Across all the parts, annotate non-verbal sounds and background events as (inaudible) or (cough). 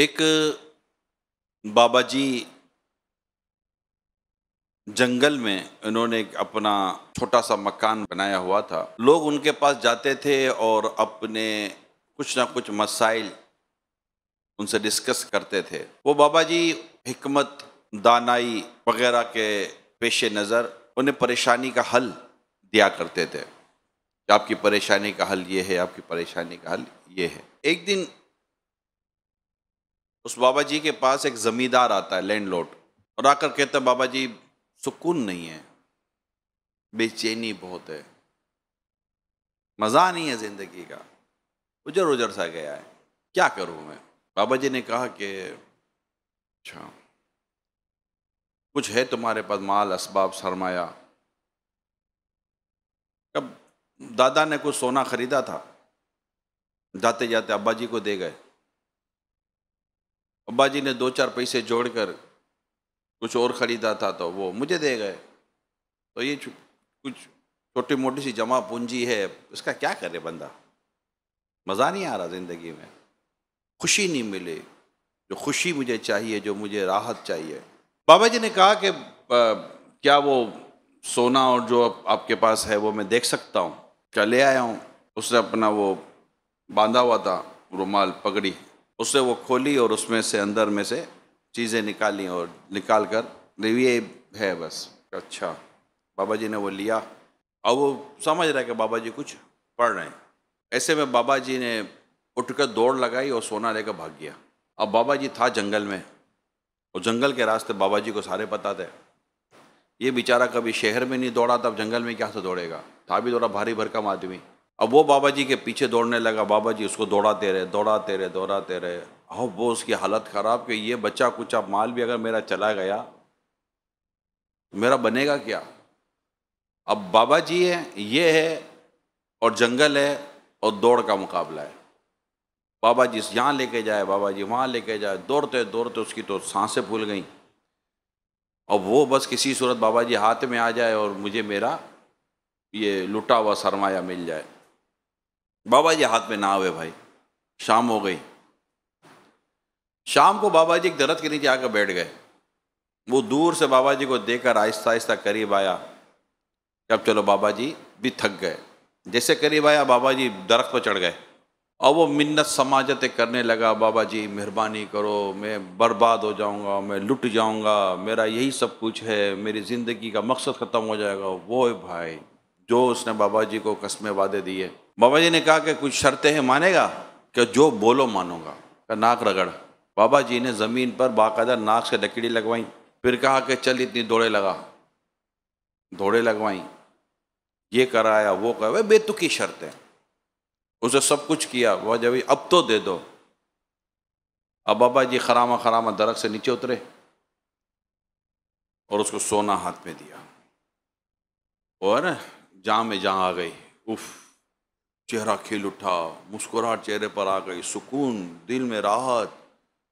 एक बाबा जी जंगल में उन्होंने अपना छोटा सा मकान बनाया हुआ था लोग उनके पास जाते थे और अपने कुछ ना कुछ मसाइल उनसे डिस्कस करते थे वो बाबा जी हमत दानाई वगैरह के पेशे नज़र उन्हें परेशानी का हल दिया करते थे आपकी परेशानी का हल ये है आपकी परेशानी का हल ये है एक दिन उस बाबा जी के पास एक ज़मींदार आता है लैंडलॉर्ड और आकर कहता है बाबा जी सुकून नहीं है बेचैनी बहुत है मज़ा नहीं है ज़िंदगी का उजर उजर सा गया है क्या करूँ मैं बाबा जी ने कहा कि अच्छा कुछ है तुम्हारे पास माल इसबाब सरमाया कब दादा ने कुछ सोना खरीदा था जाते जाते अब्बा जी को दे गए अब्बा जी ने दो चार पैसे जोड़कर कुछ और ख़रीदा था तो वो मुझे दे गए तो ये कुछ छोटी मोटी सी जमा पूंजी है इसका क्या करे बंदा मज़ा नहीं आ रहा ज़िंदगी में खुशी नहीं मिली जो खुशी मुझे चाहिए जो मुझे राहत चाहिए बाबा जी ने कहा कि आ, क्या वो सोना और जो आप, आपके पास है वो मैं देख सकता हूँ क्या ले आया हूँ उसने अपना वो बांधा हुआ था रुमाल पगड़ी उससे वो खोली और उसमें से अंदर में से चीज़ें निकाली और निकाल कर ये है बस अच्छा बाबा जी ने वो लिया और वो समझ रहा है कि बाबा जी कुछ पढ़ रहे हैं ऐसे में बाबा जी ने उठकर दौड़ लगाई और सोना लेकर भाग गया अब बाबा जी था जंगल में और जंगल के रास्ते बाबा जी को सारे पता थे ये बेचारा कभी शहर में नहीं दौड़ा तब जंगल में क्या से दौड़ेगा था भी दौड़ा भारी भरकम आदमी अब वो बाबा जी के पीछे दौड़ने लगा बाबा जी उसको दौड़ाते रहे दौड़ाते रहे दौड़ाते रहे अब वो उसकी हालत ख़राब कि ये बच्चा कुछ अब माल भी अगर मेरा चला गया मेरा बनेगा क्या अब बाबा जी है ये है और जंगल है और दौड़ का मुकाबला है बाबा जी यहाँ लेके जाए बाबा जी वहाँ लेके जाए दौड़ते दौड़ते उसकी तो सांसें फूल गईं और वो बस किसी सूरत बाबा जी हाथ में आ जाए और मुझे मेरा ये लुटा हुआ सरमाया मिल जाए बाबा जी हाथ में ना आवे भाई शाम हो गई शाम को बाबा जी एक दरत के नीचे आकर बैठ गए वो दूर से बाबा जी को देखकर आहिस्ता आहिस्ता करीब आया कब चलो बाबा जी भी थक गए जैसे करीब आया बाबा जी दरख्त पर चढ़ गए और वो मिन्नत समाजत करने लगा बाबा जी मेहरबानी करो मैं बर्बाद हो जाऊंगा मैं लुट जाऊंगा मेरा यही सब कुछ है मेरी ज़िंदगी का मकसद ख़त्म हो जाएगा वो भाई जो उसने बाबा जी को कस्मे वादे दिए बाबा जी ने कहा कि कुछ शर्तें हैं मानेगा कि जो बोलो मानूंगा का नाक रगड़ बाबा जी ने ज़मीन पर बाकायदा नाक से लकड़ी लगवाई फिर कहा कि चल इतनी दौड़े लगा दौड़े लगवाई ये कराया वो कर बेतुकी शर्तें उसे सब कुछ किया वह जब अब तो दे दो अब बाबा जी खरामा खरामा दरख से नीचे उतरे और उसको सोना हाथ में दिया और जहाँ में जहाँ आ गई उफ चेहरा खिल उठा मुस्कुराहट चेहरे पर आ गई सुकून दिल में राहत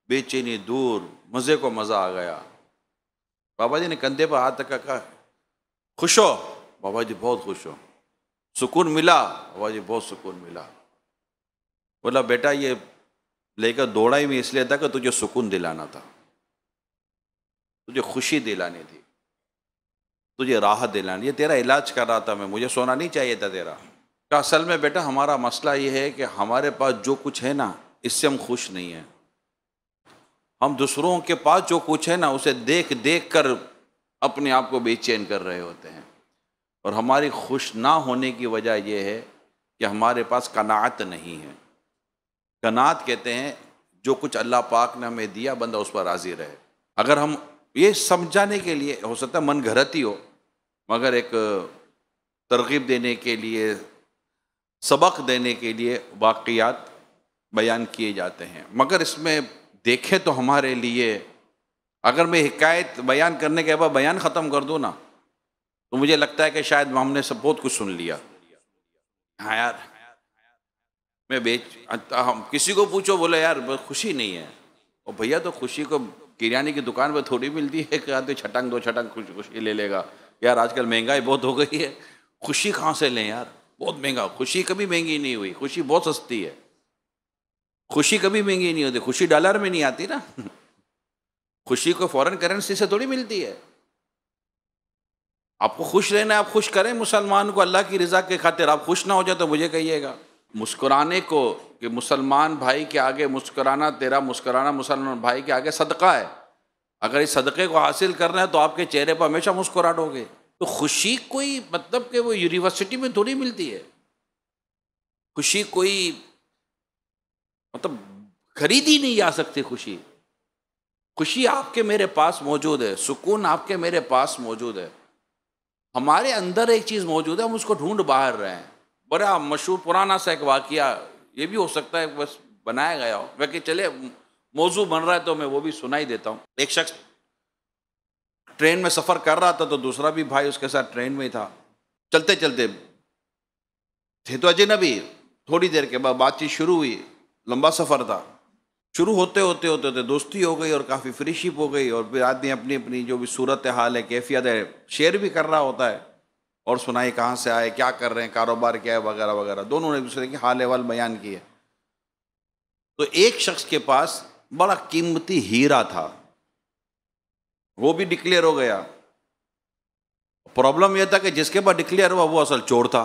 बेचैनी दूर मज़े को मज़ा आ गया बाबा जी ने कंधे पर हाथ तक कहा खुश हो बाबा जी बहुत खुश हो सुकून मिला बाबा जी बहुत सुकून मिला बोला बेटा ये लेकर दौड़ा ही में इसलिए था कि तुझे सुकून दिलाना था तुझे खुशी दिलानी थी तुझे राहत दिलानी ये तेरा इलाज कर रहा था मैं मुझे सोना नहीं चाहिए था तेरा क्या तो असल में बेटा हमारा मसला ये है कि हमारे पास जो कुछ है ना इससे हम खुश नहीं हैं हम दूसरों के पास जो कुछ है ना उसे देख देख कर अपने आप को बेचैन कर रहे होते हैं और हमारी खुश ना होने की वजह यह है कि हमारे पास कनात नहीं है कनात कहते हैं जो कुछ अल्लाह पाक ने हमें दिया बंदा उस पर राज़ी रहे अगर हम ये समझाने के लिए हो सकता है मन घरती हो मगर एक तरगीब देने के लिए सबक देने के लिए वाक़ात बयान किए जाते हैं मगर इसमें देखें तो हमारे लिए अगर मैं हिकायत बयान करने के बाद बयान ख़त्म कर दूँ ना तो मुझे लगता है कि शायद हमने सब बहुत कुछ सुन लिया हाँ यार मैं बेच हम किसी को पूछो बोले यार खुशी नहीं है और भैया तो खुशी को किराने की दुकान पर थोड़ी मिलती है क्या तो छटंग दो छटंग खुशी ले लेगा यार आजकल महंगाई बहुत हो गई है खुशी कहाँ से लें यार बहुत महंगा खुशी कभी महंगी नहीं हुई खुशी बहुत सस्ती है खुशी कभी महंगी नहीं होती खुशी डॉलर में नहीं आती ना (laughs) खुशी को फॉरेन करेंसी से थोड़ी मिलती है आपको खुश रहना आप खुश करें मुसलमान को अल्लाह की रजा के खातिर आप खुश ना हो जाए तो मुझे कहिएगा मुस्कुराने को कि मुसलमान भाई के आगे मुस्कुराना तेरा मुस्कुराना मुसलमान भाई के आगे सदका है अगर इस सदक़े को हासिल करना है तो आपके चेहरे पर हमेशा मुस्कुराहट होगी तो खुशी कोई मतलब कि वो यूनिवर्सिटी में थोड़ी तो मिलती है खुशी कोई मतलब खरीदी नहीं जा सकती खुशी खुशी आपके मेरे पास मौजूद है सुकून आपके मेरे पास मौजूद है हमारे अंदर एक चीज़ मौजूद है हम उसको ढूंढ बाहर रहे हैं बड़ा मशहूर पुराना सा एक वाक़ ये भी हो सकता है बस बनाया गया हो वैके चले मौजू बन रहा है तो मैं वो भी सुनाई देता हूँ एक शख्स ट्रेन में सफ़र कर रहा था तो दूसरा भी भाई उसके साथ ट्रेन में ही था चलते चलते थे तो अजनबी थोड़ी देर के बाद बातचीत शुरू हुई लंबा सफ़र था शुरू होते होते होते होते दोस्ती हो गई और काफ़ी फ्रीशिप हो गई और फिर आदमी अपनी अपनी जो भी सूरत हाल है कैफियत है शेयर भी कर रहा होता है और सुनाई कहाँ से आए क्या कर रहे हैं कारोबार क्या है वगैरह वगैरह दोनों ने एक दूसरे के हाल अहवाल बयान किए तो एक शख्स के पास बड़ा कीमती हीरा था वो भी डिक्लेयर हो गया प्रॉब्लम यह था कि जिसके बाद डिक्लेयर हुआ वो असल चोर था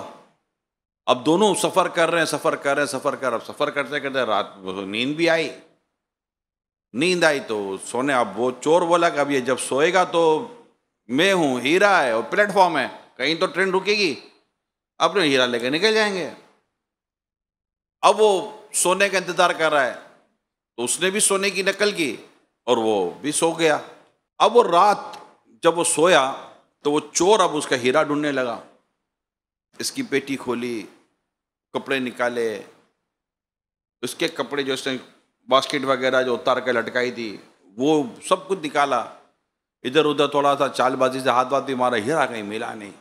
अब दोनों सफ़र कर रहे हैं सफ़र कर रहे हैं सफ़र कर अब सफ़र करते करते रात नींद भी आई नींद आई तो सोने अब वो चोर बोला कि अब ये जब सोएगा तो मैं हूँ हीरा है और प्लेटफॉर्म है कहीं तो ट्रेन रुकेगी अपने हीरा लेकर निकल जाएंगे अब वो सोने का इंतज़ार कर रहा है तो उसने भी सोने की नकल की और वो भी सो गया अब वो रात जब वो सोया तो वो चोर अब उसका हीरा ढूंढने लगा इसकी पेटी खोली कपड़े निकाले उसके कपड़े जो उसने बास्केट वगैरह जो उतार के लटकाई थी वो सब कुछ निकाला इधर उधर थोड़ा सा चालबाजी से हाथ वाथ भी मारा हीरा कहीं मिला नहीं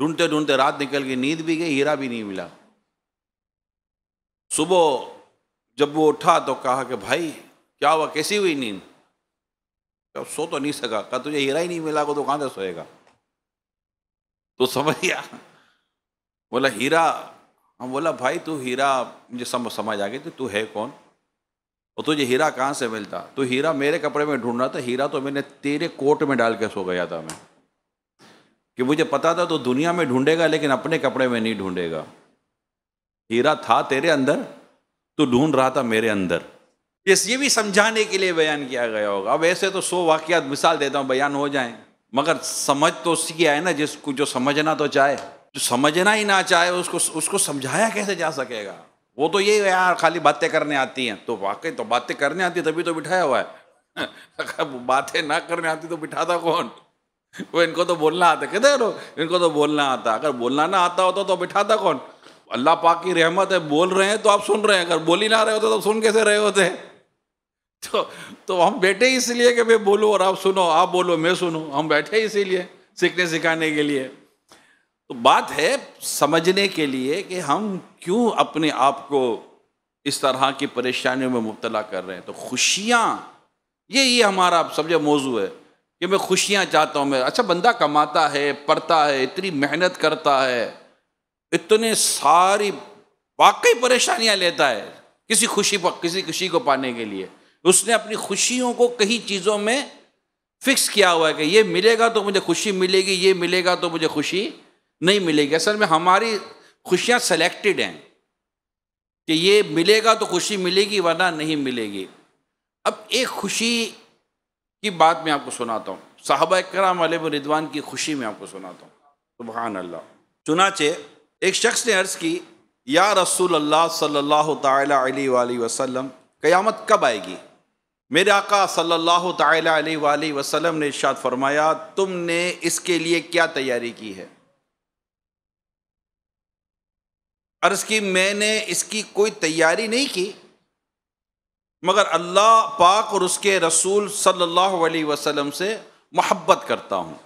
ढूंढते ढूंढते रात निकल गई नींद भी गई हीरा भी नहीं मिला सुबह जब वो उठा तो कहा कि भाई क्या हुआ कैसी हुई नींद क्या सो तो नहीं सका कहा तुझे हीरा ही नहीं मिला को तो कहाँ से सोएगा तो समझ गया बोला हीरा हम बोला भाई तू हीरा मुझे समझ समझ आ गई थी तू है कौन और तुझे हीरा कहाँ से मिलता तू हीरा मेरे कपड़े में ढूंढ रहा था हीरा तो मैंने तेरे कोट में डाल के सो गया था मैं कि मुझे पता था तो दुनिया में ढूंढेगा लेकिन अपने कपड़े में नहीं ढूंढेगा हीरा था तेरे अंदर तो ढूंढ रहा था मेरे अंदर ये भी समझाने के लिए बयान किया गया होगा अब ऐसे तो सो वाक्यात मिसाल देता हूँ बयान हो जाए मगर समझ तो की आए ना जिसको जो समझना तो चाहे जो समझना ही ना चाहे उसको उसको समझाया कैसे जा सकेगा वो तो ये यार खाली बातें करने आती हैं तो वाकई तो बातें करने आती तभी तो बिठाया हुआ है अगर बातें ना करने आती तो बिठाता कौन वो इनको तो बोलना आता कहते इनको तो बोलना आता अगर बोलना ना आता होता तो बिठाता कौन अल्लाह पाक की रहमत है बोल रहे हैं तो आप सुन रहे हैं अगर बोल ही ना रहे होते तो सुन कैसे रहे होते (laughs) तो तो हम बैठे इसलिए कि भाई बोलो और आप सुनो आप बोलो मैं सुनो हम बैठे इसीलिए सीखने सिखाने के लिए तो बात है समझने के लिए कि हम क्यों अपने आप को इस तरह की परेशानियों में मुबतला कर रहे हैं तो खुशियाँ ये ये हमारा समझे मौजू है कि मैं खुशियाँ चाहता हूँ मैं अच्छा बंदा कमाता है पढ़ता है इतनी मेहनत करता है इतने सारी वाकई परेशानियां लेता है किसी खुशी पर किसी खुशी को पाने के लिए उसने अपनी खुशियों को कई चीज़ों में फिक्स किया हुआ है कि ये मिलेगा तो मुझे खुशी मिलेगी ये मिलेगा तो मुझे खुशी नहीं मिलेगी असल में हमारी खुशियाँ सेलेक्टेड हैं कि ये मिलेगा तो खुशी मिलेगी वरना नहीं मिलेगी अब एक खुशी की बात मैं आपको सुनाता हूँ साहबा कराम वाले रिदवान की खुशी में आपको सुनाता हूँ सुबहान अल्लाह चुनाचे एक शख्स ने अर्ज़ की या रसूल अल्लाह सल्लल्लाहु अलैहि वसल्लम क़यामत कब आएगी मेरे आका सल्लल्लाहु अलैहि वसल्लम ने इर्शाद फरमाया तुमने इसके लिए क्या तैयारी की है अर्ज़ की मैंने इसकी कोई तैयारी नहीं की मगर अल्लाह पाक और उसके रसूल सल्लल्लाहु अलैहि वसल्लम से मोहब्बत करता हूँ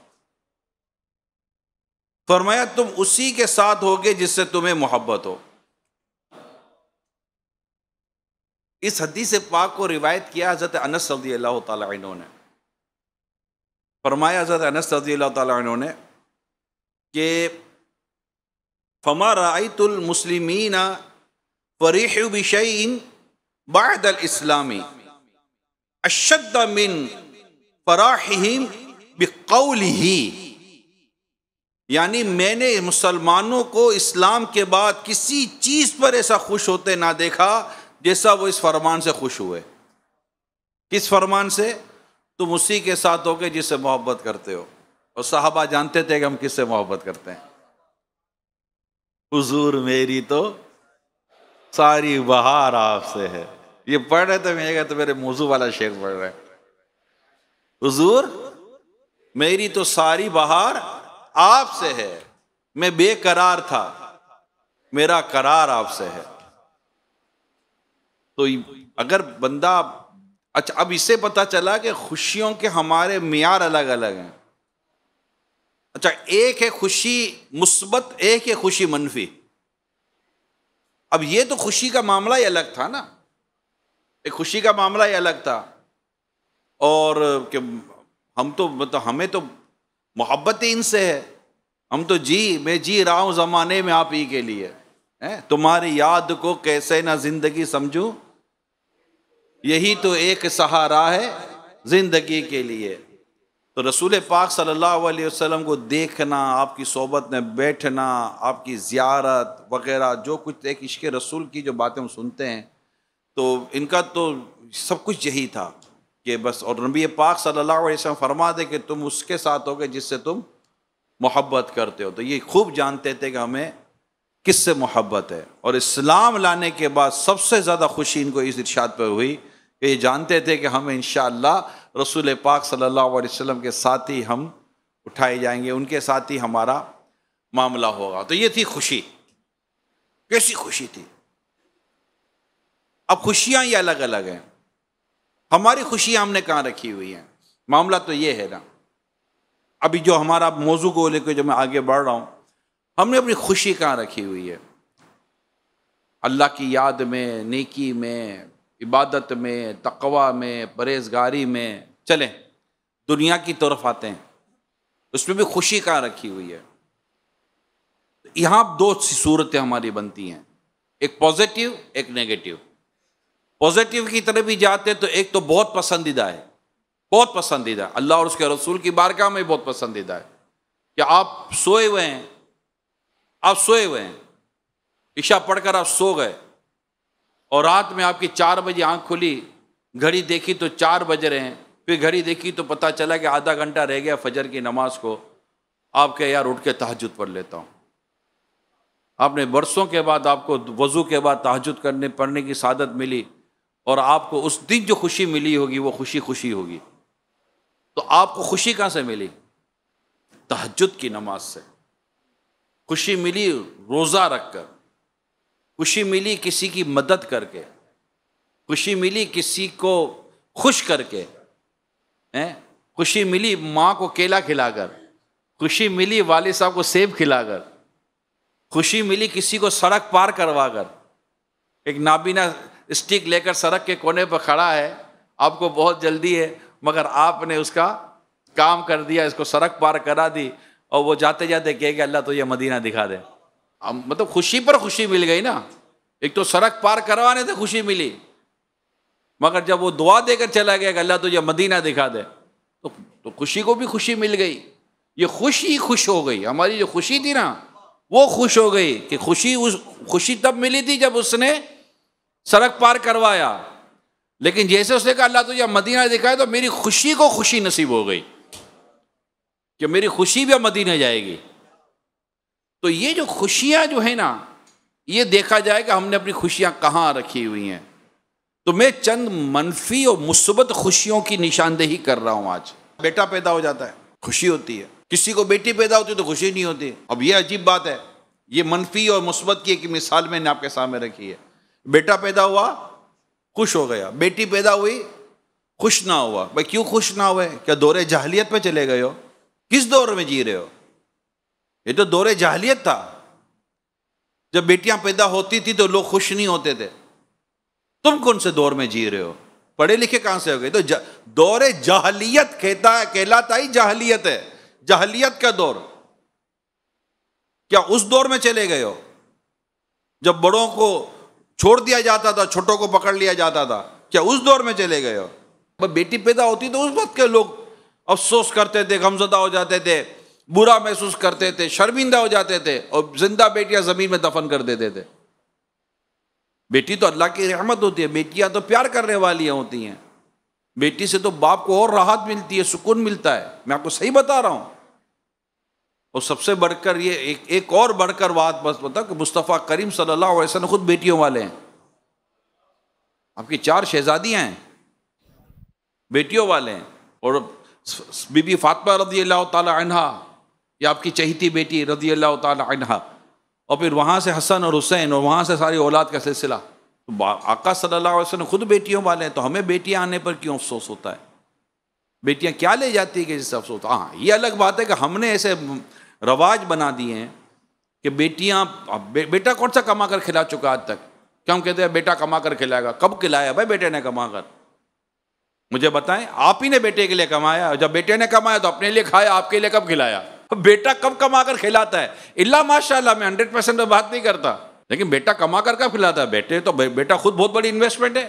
फरमाया तुम उसी के साथ होगे जिससे तुम्हें मोहब्बत हो इस हदीस पाक को रिवायत किया हज़रत अनस सदी अल्लाह तु ने फरमाया हज़रत अनस सदी अल्लाह तु ने कि फमा रायतुलमसलिमीना फ़रीह बिशन बाद इस्लामी अशद मिन फ़राहिम बिकौल यानी मैंने मुसलमानों को इस्लाम के बाद किसी चीज़ पर ऐसा खुश होते ना देखा जैसा वो इस फरमान से खुश हुए किस फरमान से तुम उसी के साथ हो गए जिससे मोहब्बत करते हो और साहबा जानते थे कि हम किससे मोहब्बत करते हैं हुजूर मेरी तो सारी बहार आपसे है ये पढ़ रहे थे तो मैं तो मेरे मौजू वाला शेर पढ़ रहे हैं हुजूर मेरी तो सारी बहार आपसे है मैं बेकरार था मेरा करार आपसे है तो अगर बंदा अच्छा अब इससे पता चला कि खुशियों के हमारे मियार अलग अलग हैं अच्छा एक है खुशी मुस्बत एक है खुशी मनफी अब ये तो खुशी का मामला ही अलग था ना एक खुशी का मामला ही अलग था और कि हम तो मतलब हमें तो मोहब्बत ही इनसे है हम तो जी मैं जी रहा हूँ ज़माने में आप ही के लिए है तुम्हारी याद को कैसे ना जिंदगी समझूं यही तो एक सहारा है ज़िंदगी के लिए तो रसूल पाक सल्लल्लाहु अलैहि वसल्लम को देखना आपकी सोबत में बैठना आपकी ज़ियारत वगैरह जो कुछ एक इश्क रसूल की जो बातें हम सुनते हैं तो इनका तो सब कुछ यही था कि बस और नबी पाक सल्लल्लाहु अलैहि वसल्लम फरमा दे कि तुम उसके साथ होगे जिससे तुम मोहब्बत करते हो तो ये खूब जानते थे कि हमें किससे मोहब्बत है और इस्लाम लाने के बाद सबसे ज़्यादा खुशी इनको इस इर्शाद पर हुई कि ये जानते थे कि हमें इन रसूल पाक सल्लल्लाहु अलैहि वसल्लम के साथ ही हम उठाए जाएंगे उनके साथ ही हमारा मामला होगा तो ये थी खुशी कैसी खुशी थी अब खुशियाँ ही अलग अलग हैं हमारी खुशी हमने कहाँ रखी हुई है मामला तो ये है ना अभी जो हमारा मौजू को लेकर जो मैं आगे बढ़ रहा हूँ हमने अपनी खुशी कहाँ रखी हुई है अल्लाह की याद में नेकी में इबादत में तकवा में परहेजगारी में चलें दुनिया की तरफ आते हैं उसमें भी खुशी कहाँ रखी हुई है यहाँ दो सूरतें हमारी बनती हैं एक पॉजिटिव एक नेगेटिव पॉजिटिव की तरफ भी जाते तो एक तो बहुत पसंदीदा है बहुत पसंदीदा अल्लाह और उसके रसूल की बारगाह में बहुत पसंदीदा है कि आप सोए हुए हैं आप सोए हुए हैं ईशा पढ़कर आप सो गए और रात में आपकी चार बजे आंख खुली घड़ी देखी तो चार बज रहे हैं फिर घड़ी देखी तो पता चला कि आधा घंटा रह गया फजर की नमाज को आप कह यार उठ के तहजद पढ़ लेता हूँ आपने बरसों के बाद आपको वज़ू के बाद तहजद करने पढ़ने की सादत मिली और आपको उस दिन जो खुशी मिली होगी वो खुशी खुशी होगी तो आपको खुशी कहाँ से मिली तहजद की नमाज से खुशी मिली रोज़ा रख कर खुशी मिली किसी की मदद करके खुशी मिली किसी को खुश करके हैं खुशी मिली माँ को केला खिलाकर खुशी मिली वाले साहब को सेब खिलाकर खुशी मिली किसी को सड़क पार करवा कर एक नाबीना स्टिक लेकर सड़क के कोने पर खड़ा है आपको बहुत जल्दी है मगर आपने उसका काम कर दिया इसको सड़क पार करा दी और वो जाते जाते कह गए अल्लाह तो ये मदीना दिखा दे मतलब खुशी पर खुशी मिल गई ना एक तो सड़क पार करवाने से खुशी मिली मगर जब वो दुआ देकर चला गया कि अल्लाह तो ये मदीना दिखा दे तो, तो खुशी को भी खुशी मिल गई ये खुशी खुश हो गई हमारी जो खुशी थी ना वो खुश हो गई कि खुशी उस खुशी तब मिली थी जब उसने सड़क पार करवाया लेकिन जैसे उसने कहा अल्लाह तुझे मदीना दिखाए तो मेरी खुशी को खुशी नसीब हो गई कि मेरी खुशी भी अब मदीना जाएगी तो ये जो खुशियाँ जो है ना ये देखा जाए कि हमने अपनी खुशियां कहाँ रखी हुई हैं तो मैं चंद मनफी और मुसबत खुशियों की निशानदेही कर रहा हूँ आज बेटा पैदा हो जाता है खुशी होती है किसी को बेटी पैदा होती है तो खुशी नहीं होती अब यह अजीब बात है ये मनफी और मुसबत की एक मिसाल मैंने आपके सामने रखी है बेटा पैदा हुआ खुश हो गया बेटी पैदा हुई खुश ना हुआ भाई क्यों खुश ना हुए क्या दौरे जाहलीत पे चले गए हो किस दौर में जी रहे हो ये तो दौरे जाहलीत था जब बेटियां पैदा होती थी तो लोग खुश नहीं होते थे तुम कौन से दौर में जी रहे हो पढ़े लिखे कहां से हो गए तो जा, दौरे जाहलीत कहता है कहलाता ही जाहलीत है जाहलीत का दौर क्या उस दौर में चले गए हो जब बड़ों को छोड़ दिया जाता था छोटों को पकड़ लिया जाता था क्या उस दौर में चले गए हो बेटी पैदा होती तो उस वक्त के लोग अफसोस करते थे गमजदा हो जाते थे बुरा महसूस करते थे शर्मिंदा हो जाते थे और जिंदा बेटियां ज़मीन में दफन कर देते थे बेटी तो अल्लाह की रहमत होती है बेटियां तो प्यार करने वाली होती हैं बेटी से तो बाप को और राहत मिलती है सुकून मिलता है मैं आपको सही बता रहा हूँ और सबसे बढ़कर ये एक एक और बढ़कर बात बस बताओ कि मुस्तफ़ा करीम सल्लल्लाहु अलैहि वसल्लम खुद बेटियों वाले हैं आपकी चार शहजादियाँ हैं बेटियों वाले हैं और बीबी फातमा रदी अल्लाह तहा या आपकी चहती बेटी रदी अल्लाह तहा और फिर वहाँ से हसन और हुसैन और वहाँ से सारी औलाद का सिलसिला तो आका सल्लल्लाहु अलैहि वसल्लम खुद बेटियों वाले हैं तो हमें बेटियाँ आने पर क्यों अफसोस होता है बेटियां क्या ले जाती है किसी अफसोस हाँ ये अलग बात है कि हमने ऐसे रवाज बना दिए हैं कि बेटियां बे, बेटा कौन सा कमा कर खिला चुका आज तक क्या हम कहते हैं बेटा कमा कर खिलाएगा कब खिलाया भाई बेटे ने कमा कर मुझे बताएं आप ही ने बेटे के लिए कमाया जब बेटे ने कमाया तो अपने लिए खाया आपके लिए कब खिलाया बेटा कब कमा कर खिलाता है इला माशाला मैं हंड्रेड परसेंट बात नहीं करता लेकिन बेटा कमा कर कब खिलाता है बेटे तो बेटा खुद बहुत बड़ी इन्वेस्टमेंट है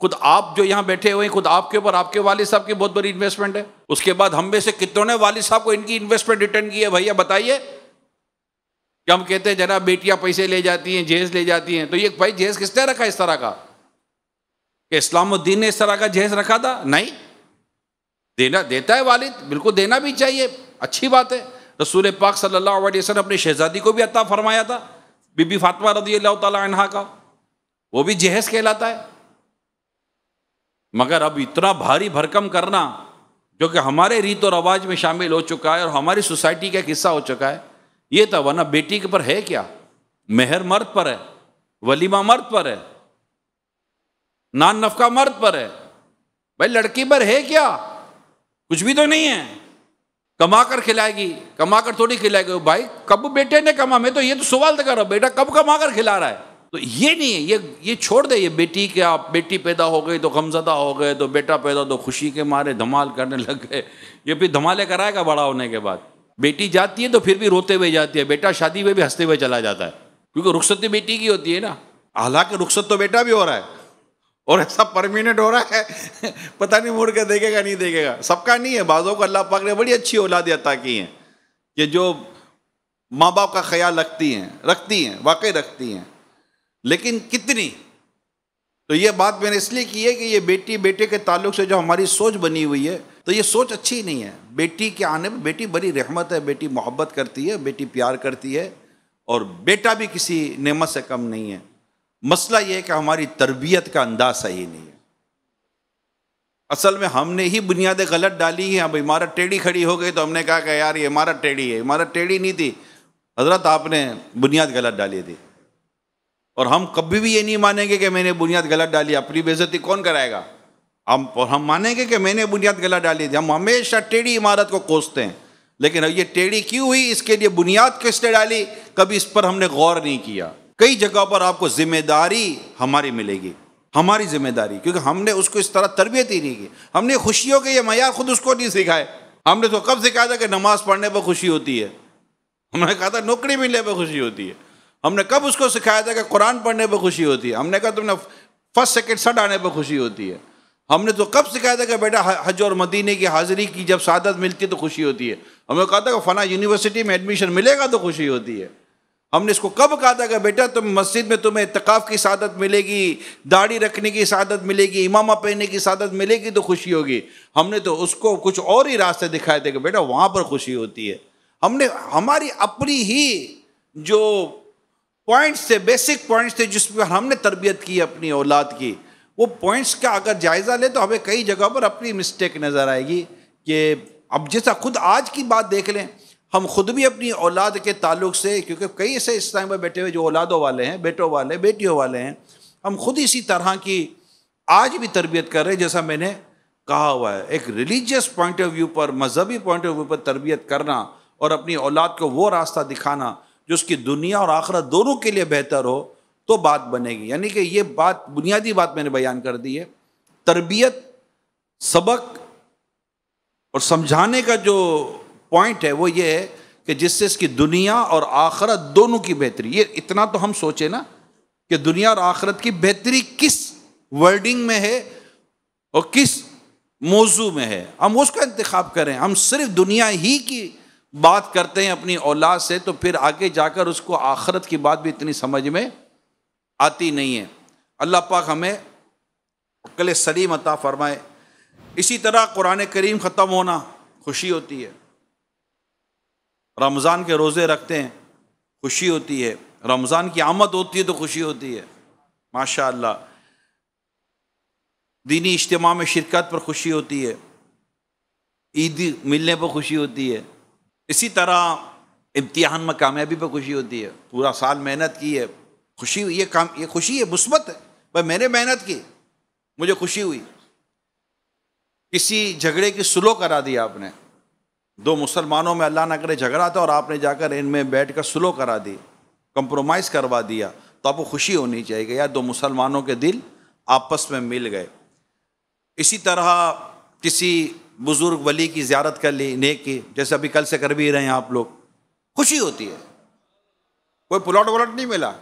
खुद आप जो यहाँ बैठे हुए हैं खुद आपके ऊपर आपके वाले साहब की बहुत बड़ी इन्वेस्टमेंट है उसके बाद हम में से कितनों ने वाले साहब को इनकी इन्वेस्टमेंट रिटर्न की है भैया बताइए कि हम कहते हैं जना बेटियां पैसे ले जाती हैं जहेज ले जाती हैं तो ये भाई जहेज किसने रखा इस तरह का कि इस्लामुद्दीन ने इस तरह का जहेज रखा था नहीं देना देता है वालिद बिल्कुल देना भी चाहिए अच्छी बात है रसूल पाक सल्लल्लाहु अलैहि वसल्लम अपनी शहजादी को भी अता फरमाया था बीबी फातमा रदी अल्लाह तला का वो भी जहेज कहलाता है मगर अब इतना भारी भरकम करना जो कि हमारे रीत और रवाज में शामिल हो चुका है और हमारी सोसाइटी का हिस्सा हो चुका है ये तो वरना बेटी के पर है क्या मेहर मर्द पर है वलीमा मर्द पर है नान नफका मर्द पर है भाई लड़की पर है क्या कुछ भी तो नहीं है कमा कर खिलाएगी कमा कर थोड़ी खिलाएगी भाई कब बेटे ने कमा मैं तो ये तो सवाल तो कर रहा हूँ बेटा कब कमा कर खिला रहा है तो ये नहीं है ये ये छोड़ दे ये बेटी के आप बेटी पैदा हो गई तो गमजदा हो गए तो बेटा पैदा तो खुशी के मारे धमाल करने (laughs) लग गए ये फिर धमाले कराएगा बड़ा होने के बाद बेटी जाती है तो फिर भी रोते हुए जाती है बेटा शादी में भी हंसते हुए चला जाता है क्योंकि रुख्सत बेटी की होती है ना हालांकि रुख्सत तो बेटा भी हो रहा है और ऐसा परमिनेंट हो रहा है (laughs) पता नहीं मुड़ के देखेगा नहीं देखेगा सबका नहीं है बाज़ों को अल्लाह पाक ने बड़ी अच्छी औलाद अता की हैं कि जो माँ बाप का ख्याल रखती हैं रखती हैं वाकई रखती हैं लेकिन कितनी तो ये बात मैंने इसलिए की है कि ये बेटी बेटे के ताल्लुक से जो हमारी सोच बनी हुई है तो ये सोच अच्छी ही नहीं है बेटी के आने पर बेटी बड़ी रहमत है बेटी मोहब्बत करती है बेटी प्यार करती है और बेटा भी किसी नेमत से कम नहीं है मसला ये है कि हमारी तरबियत का अंदाज सही नहीं है असल में हमने ही बुनियादें गलत डाली हैं अब इमारत टेढ़ी खड़ी हो गई तो हमने कहा कि यार ये इमारत टेढ़ी है इमारत टेढ़ी नहीं थी हज़रत आपने बुनियाद गलत डाली थी और हम कभी भी ये नहीं मानेंगे कि मैंने बुनियाद गलत डाली अपनी बेजती कौन कराएगा हम और हम मानेंगे कि मैंने बुनियाद गलत डाली थी हम हमेशा टेढ़ी इमारत को कोसते हैं लेकिन अब ये टेढ़ी क्यों हुई इसके लिए बुनियाद किसने डाली कभी इस पर हमने गौर नहीं किया कई जगह पर आपको जिम्मेदारी हमारी मिलेगी हमारी जिम्मेदारी क्योंकि हमने उसको इस तरह तरबियत ही नहीं की हमने खुशियों के ये मैार खुद उसको नहीं सिखाए हमने तो कब सिखाया था कि नमाज़ पढ़ने पर खुशी होती है हमने कहा था नौकरी मिलने पर खुशी होती है हमने कब उसको सिखाया था कि कुरान पढ़ने पर खुशी होती है हमने कहा तुमने फर्स्ट सेकेंड सट आने पर खुशी होती है हमने तो कब सिखाया था कि बेटा हज और मदीने की हाजिरी की जब शादत मिलती है तो खुशी होती है हमने कहा था कि फना यूनिवर्सिटी में एडमिशन मिलेगा तो खुशी होती है हमने इसको कब कहा था कि बेटा तुम मस्जिद में तुम्हें इतकाफ़ की शादत मिलेगी दाढ़ी रखने की शादत मिलेगी इमामा पहनने की शादत मिलेगी तो खुशी होगी हमने तो उसको कुछ और ही रास्ते दिखाए थे कि बेटा वहाँ पर खुशी होती है हमने हमारी अपनी ही जो पॉइंट्स थे बेसिक पॉइंट्स थे जिस पर हमने तरबियत की अपनी औलाद की वो पॉइंट्स का अगर जायज़ा ले तो हमें कई जगह पर अपनी मिस्टेक नज़र आएगी कि अब जैसा खुद आज की बात देख लें हम खुद भी अपनी औलाद के ताल्लुक से क्योंकि कई ऐसे इस टाइम पर बैठे हुए जो औलादों वाले हैं बेटों वाले बेटियों वाले हैं हम खुद इसी तरह की आज भी तरबियत कर रहे हैं जैसा मैंने कहा हुआ है एक रिलीजियस पॉइंट ऑफ व्यू पर मजहबी पॉइंट ऑफ व्यू पर तरबियत करना और अपनी औलाद को वो रास्ता दिखाना जो उसकी दुनिया और आखरत दोनों के लिए बेहतर हो तो बात बनेगी यानी कि ये बात बुनियादी बात मैंने बयान कर दी है तरबियत सबक और समझाने का जो पॉइंट है वो ये है कि जिससे इसकी दुनिया और आखरत दोनों की बेहतरी ये इतना तो हम सोचे ना कि दुनिया और आखरत की बेहतरी किस वर्डिंग में है और किस मौजू में है हम उसका इंतखब करें हम सिर्फ दुनिया ही की बात करते हैं अपनी औलाद से तो फिर आगे जाकर उसको आखरत की बात भी इतनी समझ में आती नहीं है अल्लाह पाक हमें कल सलीम अता फरमाए इसी तरह कुरान करीम ख़त्म होना खुशी होती है रमज़ान के रोज़े रखते हैं खुशी होती है रमज़ान की आमद होती है तो खुशी होती है माशा दीनी इज्तम में शिरकत पर खुशी होती है ईद मिलने पर खुशी होती है इसी तरह इम्तिहान में कामयाबी पर खुशी होती है पूरा साल मेहनत की है खुशी हुई काम ये खुशी है मुस्बत है भाई मैंने मेहनत की मुझे खुशी हुई किसी झगड़े की सुलह करा दी आपने दो मुसलमानों में अल्लाह ना करे झगड़ा था और आपने जाकर इनमें बैठ कर सुलो करा दी कंप्रोमाइज़ करवा दिया तो आपको खुशी होनी चाहिए यार दो मुसलमानों के दिल आपस में मिल गए इसी तरह किसी बुज़ुर्ग वली की ज्यारत कर ली नेक की जैसे अभी कल से कर भी रहे हैं आप लोग खुशी होती है कोई प्लॉट वलॉट नहीं मिला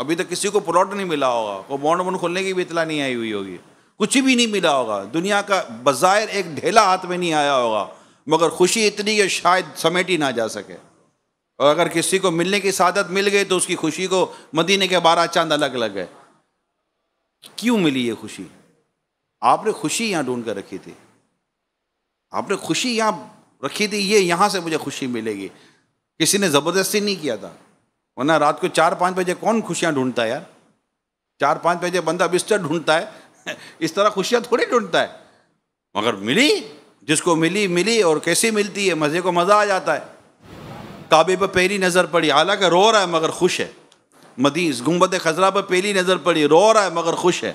अभी तक किसी को प्लॉट नहीं मिला होगा कोई बॉन्ड बॉन्ड खोलने की भी इतला नहीं आई हुई होगी कुछ भी नहीं मिला होगा दुनिया का बाज़ाहिर एक ढेला हाथ में नहीं आया होगा मगर खुशी इतनी कि शायद समेटी ना जा सके और अगर किसी को मिलने की सादत मिल गई तो उसकी खुशी को मदीने के बारह चांद अलग अलग है क्यों मिली ये खुशी आपने खुशी यहाँ ढूंढ कर रखी थी आपने खुशी यहाँ रखी थी ये यहाँ से मुझे खुशी मिलेगी किसी ने ज़बरदस्ती नहीं किया था वरना रात को चार पाँच बजे कौन खुशियाँ ढूंढता है यार चार पाँच बजे बंदा बिस्तर ढूंढता है (laughs) इस तरह खुशियाँ थोड़ी ढूंढता है मगर मिली जिसको मिली मिली और कैसी मिलती है मज़े को मज़ा आ जाता है काबे पर पहली नज़र पड़ी हालांकि रो रहा है मगर खुश है मदीस गुम्बद खजरा पर पहली नज़र पड़ी रो रहा है मगर खुश है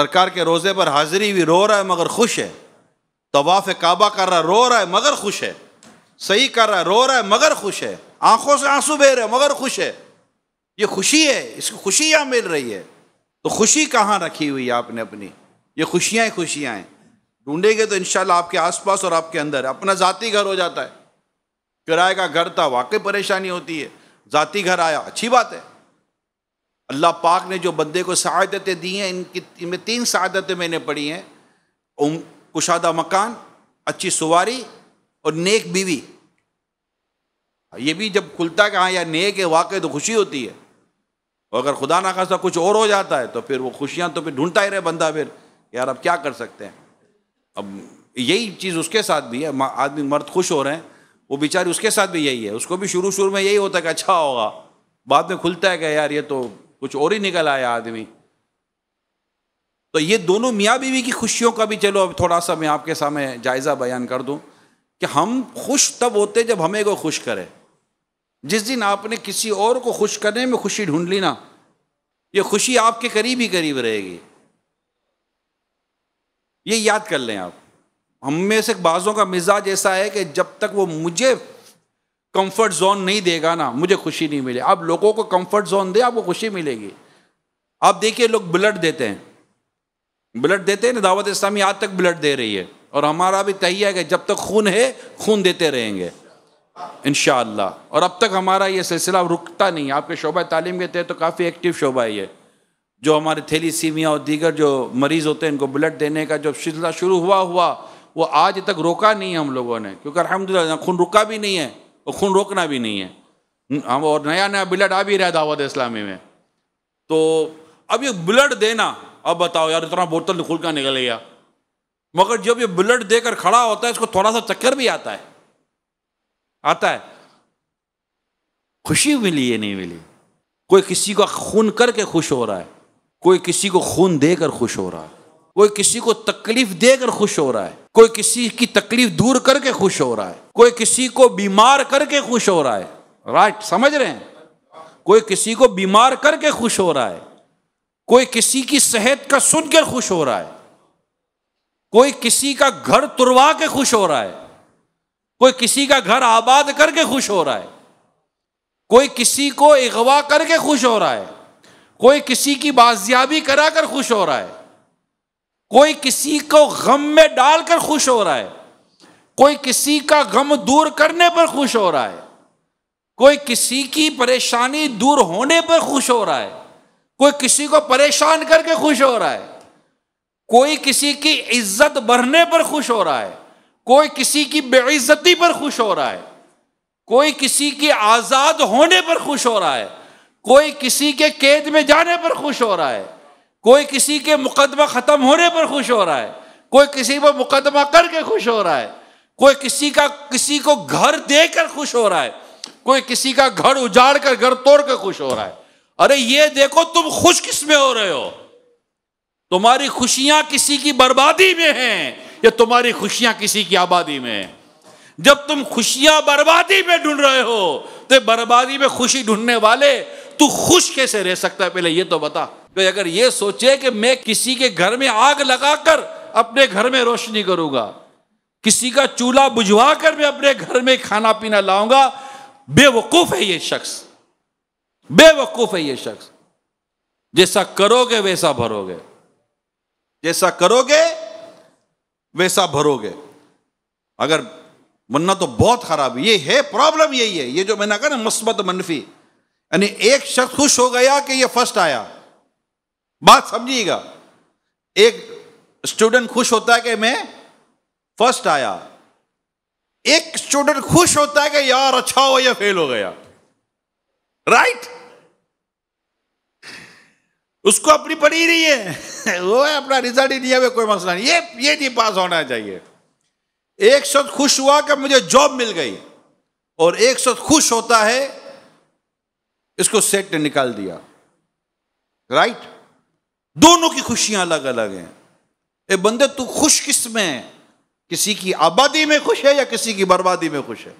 सरकार के रोज़े पर हाजिरी हुई रो रहा है मगर खुश है तवाफ़ काबा कर रहा है रो रहा है मगर खुश है सही कर रहा है रो रहा है मगर खुश है आंखों से आंसू बह रहे मगर खुश है ये खुशी है इसको खुशी यहाँ मिल रही है तो खुशी कहाँ रखी हुई है आपने अपनी ये खुशियाँ ही खुशियाँ हैं ढूंढेंगे तो इनशाला आपके आसपास और आपके अंदर अपना ज़ाती घर हो जाता है किराए का घर था वाकई परेशानी होती है ज़ाती घर आया अच्छी बात है अल्लाह पाक ने जो बंदे को शहादतें दी हैं इनकी इनमें तीन शहादतें मैंने पढ़ी हैं कुशादा मकान अच्छी सुवारी और नेक बीवी ये भी जब खुलता है कि हाँ यार नेक है वाकई तो खुशी होती है और अगर खुदा ना खासा कुछ और हो जाता है तो फिर वो खुशियाँ तो फिर ढूंढता ही रहे बंदा फिर यार अब क्या कर सकते हैं अब यही चीज़ उसके साथ भी है आदमी मर्द खुश हो रहे हैं वो बेचारे उसके साथ भी यही है उसको भी शुरू शुरू में यही होता है कि अच्छा होगा बाद में खुलता है कि यार ये तो कुछ और ही निकल आया आदमी तो ये दोनों मियाँ बीवी की खुशियों का भी चलो अब थोड़ा सा मैं आपके सामने जायज़ा बयान कर दूँ कि हम खुश तब होते जब हमें को खुश करे जिस दिन आपने किसी और को खुश करने में खुशी ढूंढ ली ना ये खुशी आपके करीब ही करीब रहेगी ये याद कर लें आप हम में से बाज़ों का मिजाज ऐसा है कि जब तक वो मुझे कंफर्ट जोन नहीं देगा ना मुझे खुशी नहीं मिले आप लोगों को कंफर्ट जोन दे आपको खुशी मिलेगी आप देखिए लोग ब्लड देते हैं ब्लड देते हैं ना दावत इस्लामी आज तक ब्लड दे रही है और हमारा भी तहिया है कि जब तक खून है खून देते रहेंगे इन और अब तक हमारा ये सिलसिला रुकता नहीं है आपके शोबा तालीम के तहत तो काफ़ी एक्टिव शोबा है ये जो हमारे थैली सीमिया और दीगर जो मरीज़ होते हैं इनको ब्लड देने का जो सिलसिला शुरू हुआ हुआ वो आज तक रोका नहीं है हम लोगों ने क्योंकि अलहमदिल्ला खून रुका भी नहीं है और खून रोकना भी नहीं है हम और नया नया ब्लड आ भी रहा है दावत इस्लामी में तो अब ये ब्लड देना अब बताओ यार इतना बोतल खुल का निकल गया मगर जब ये बुलेट देकर खड़ा होता है इसको थोड़ा सा चक्कर भी आता है आता है खुशी मिली या नहीं मिली कोई किसी का खून करके खुश हो रहा है कोई किसी को खून देकर खुश हो रहा है कोई किसी को तकलीफ देकर खुश हो रहा है कोई किसी की तकलीफ दूर करके खुश हो रहा है कोई किसी को बीमार करके खुश हो रहा है राइट समझ रहे हैं कोई किसी को बीमार करके खुश हो रहा है कोई किसी की सेहत का सुनकर खुश हो रहा है कोई किसी का घर तुरवा के खुश हो रहा है कोई किसी का घर आबाद करके खुश हो रहा है कोई किसी को अगवा करके खुश हो रहा है कोई किसी की बाजियाबी कराकर खुश हो रहा है कोई किसी को गम में डालकर खुश हो रहा है कोई किसी का गम दूर करने पर खुश हो रहा है कोई किसी की परेशानी दूर होने पर खुश हो रहा है कोई किसी को परेशान करके खुश हो रहा है कोई किसी की इज्जत बढ़ने पर खुश हो रहा है कोई किसी की बेइज्जती पर खुश हो रहा है कोई किसी के आज़ाद होने पर खुश हो रहा है कोई किसी के कैद में जाने पर खुश हो रहा है कोई किसी के मुकदमा ख़त्म होने पर खुश हो रहा है कोई किसी पर मुकदमा करके खुश हो रहा है कोई किसी का किसी को घर देकर खुश हो रहा है कोई किसी का घर उजाड़ कर घर तोड़ कर खुश हो रहा है अरे ये देखो तुम खुश किस में हो रहे हो तुम्हारी खुशियां किसी की बर्बादी में हैं या तुम्हारी खुशियां किसी की आबादी में है जब तुम खुशियां बर्बादी में ढूंढ रहे हो तो बर्बादी में खुशी ढूंढने वाले तू खुश कैसे रह सकता है पहले ये तो बता तो अगर ये सोचे कि मैं किसी के घर में आग लगाकर अपने घर में रोशनी करूंगा किसी का चूल्हा बुझवा कर मैं अपने घर में खाना पीना लाऊंगा बेवकूफ है ये शख्स बेवकूफ है ये शख्स जैसा करोगे वैसा भरोगे जैसा करोगे वैसा भरोगे अगर वरना तो बहुत खराब ये है प्रॉब्लम यही है ये जो मैंने कहा ना मुस्बत मनफी यानी एक शख्स खुश हो गया कि ये फर्स्ट आया बात समझिएगा एक स्टूडेंट खुश होता है कि मैं फर्स्ट आया एक स्टूडेंट खुश होता है कि यार अच्छा हो या फेल हो गया राइट उसको अपनी पढ़ी रही है (laughs) वो है अपना रिजल्ट ही दिया है कोई मसला नहीं ये ये नहीं पास होना चाहिए एक शख्स खुश हुआ कि मुझे जॉब मिल गई और एक शख्स खुश होता है इसको सेट ने निकाल दिया राइट दोनों की खुशियां अलग अलग हैं ए बंदे तू खुश किस में है किसी की आबादी में खुश है या किसी की बर्बादी में खुश है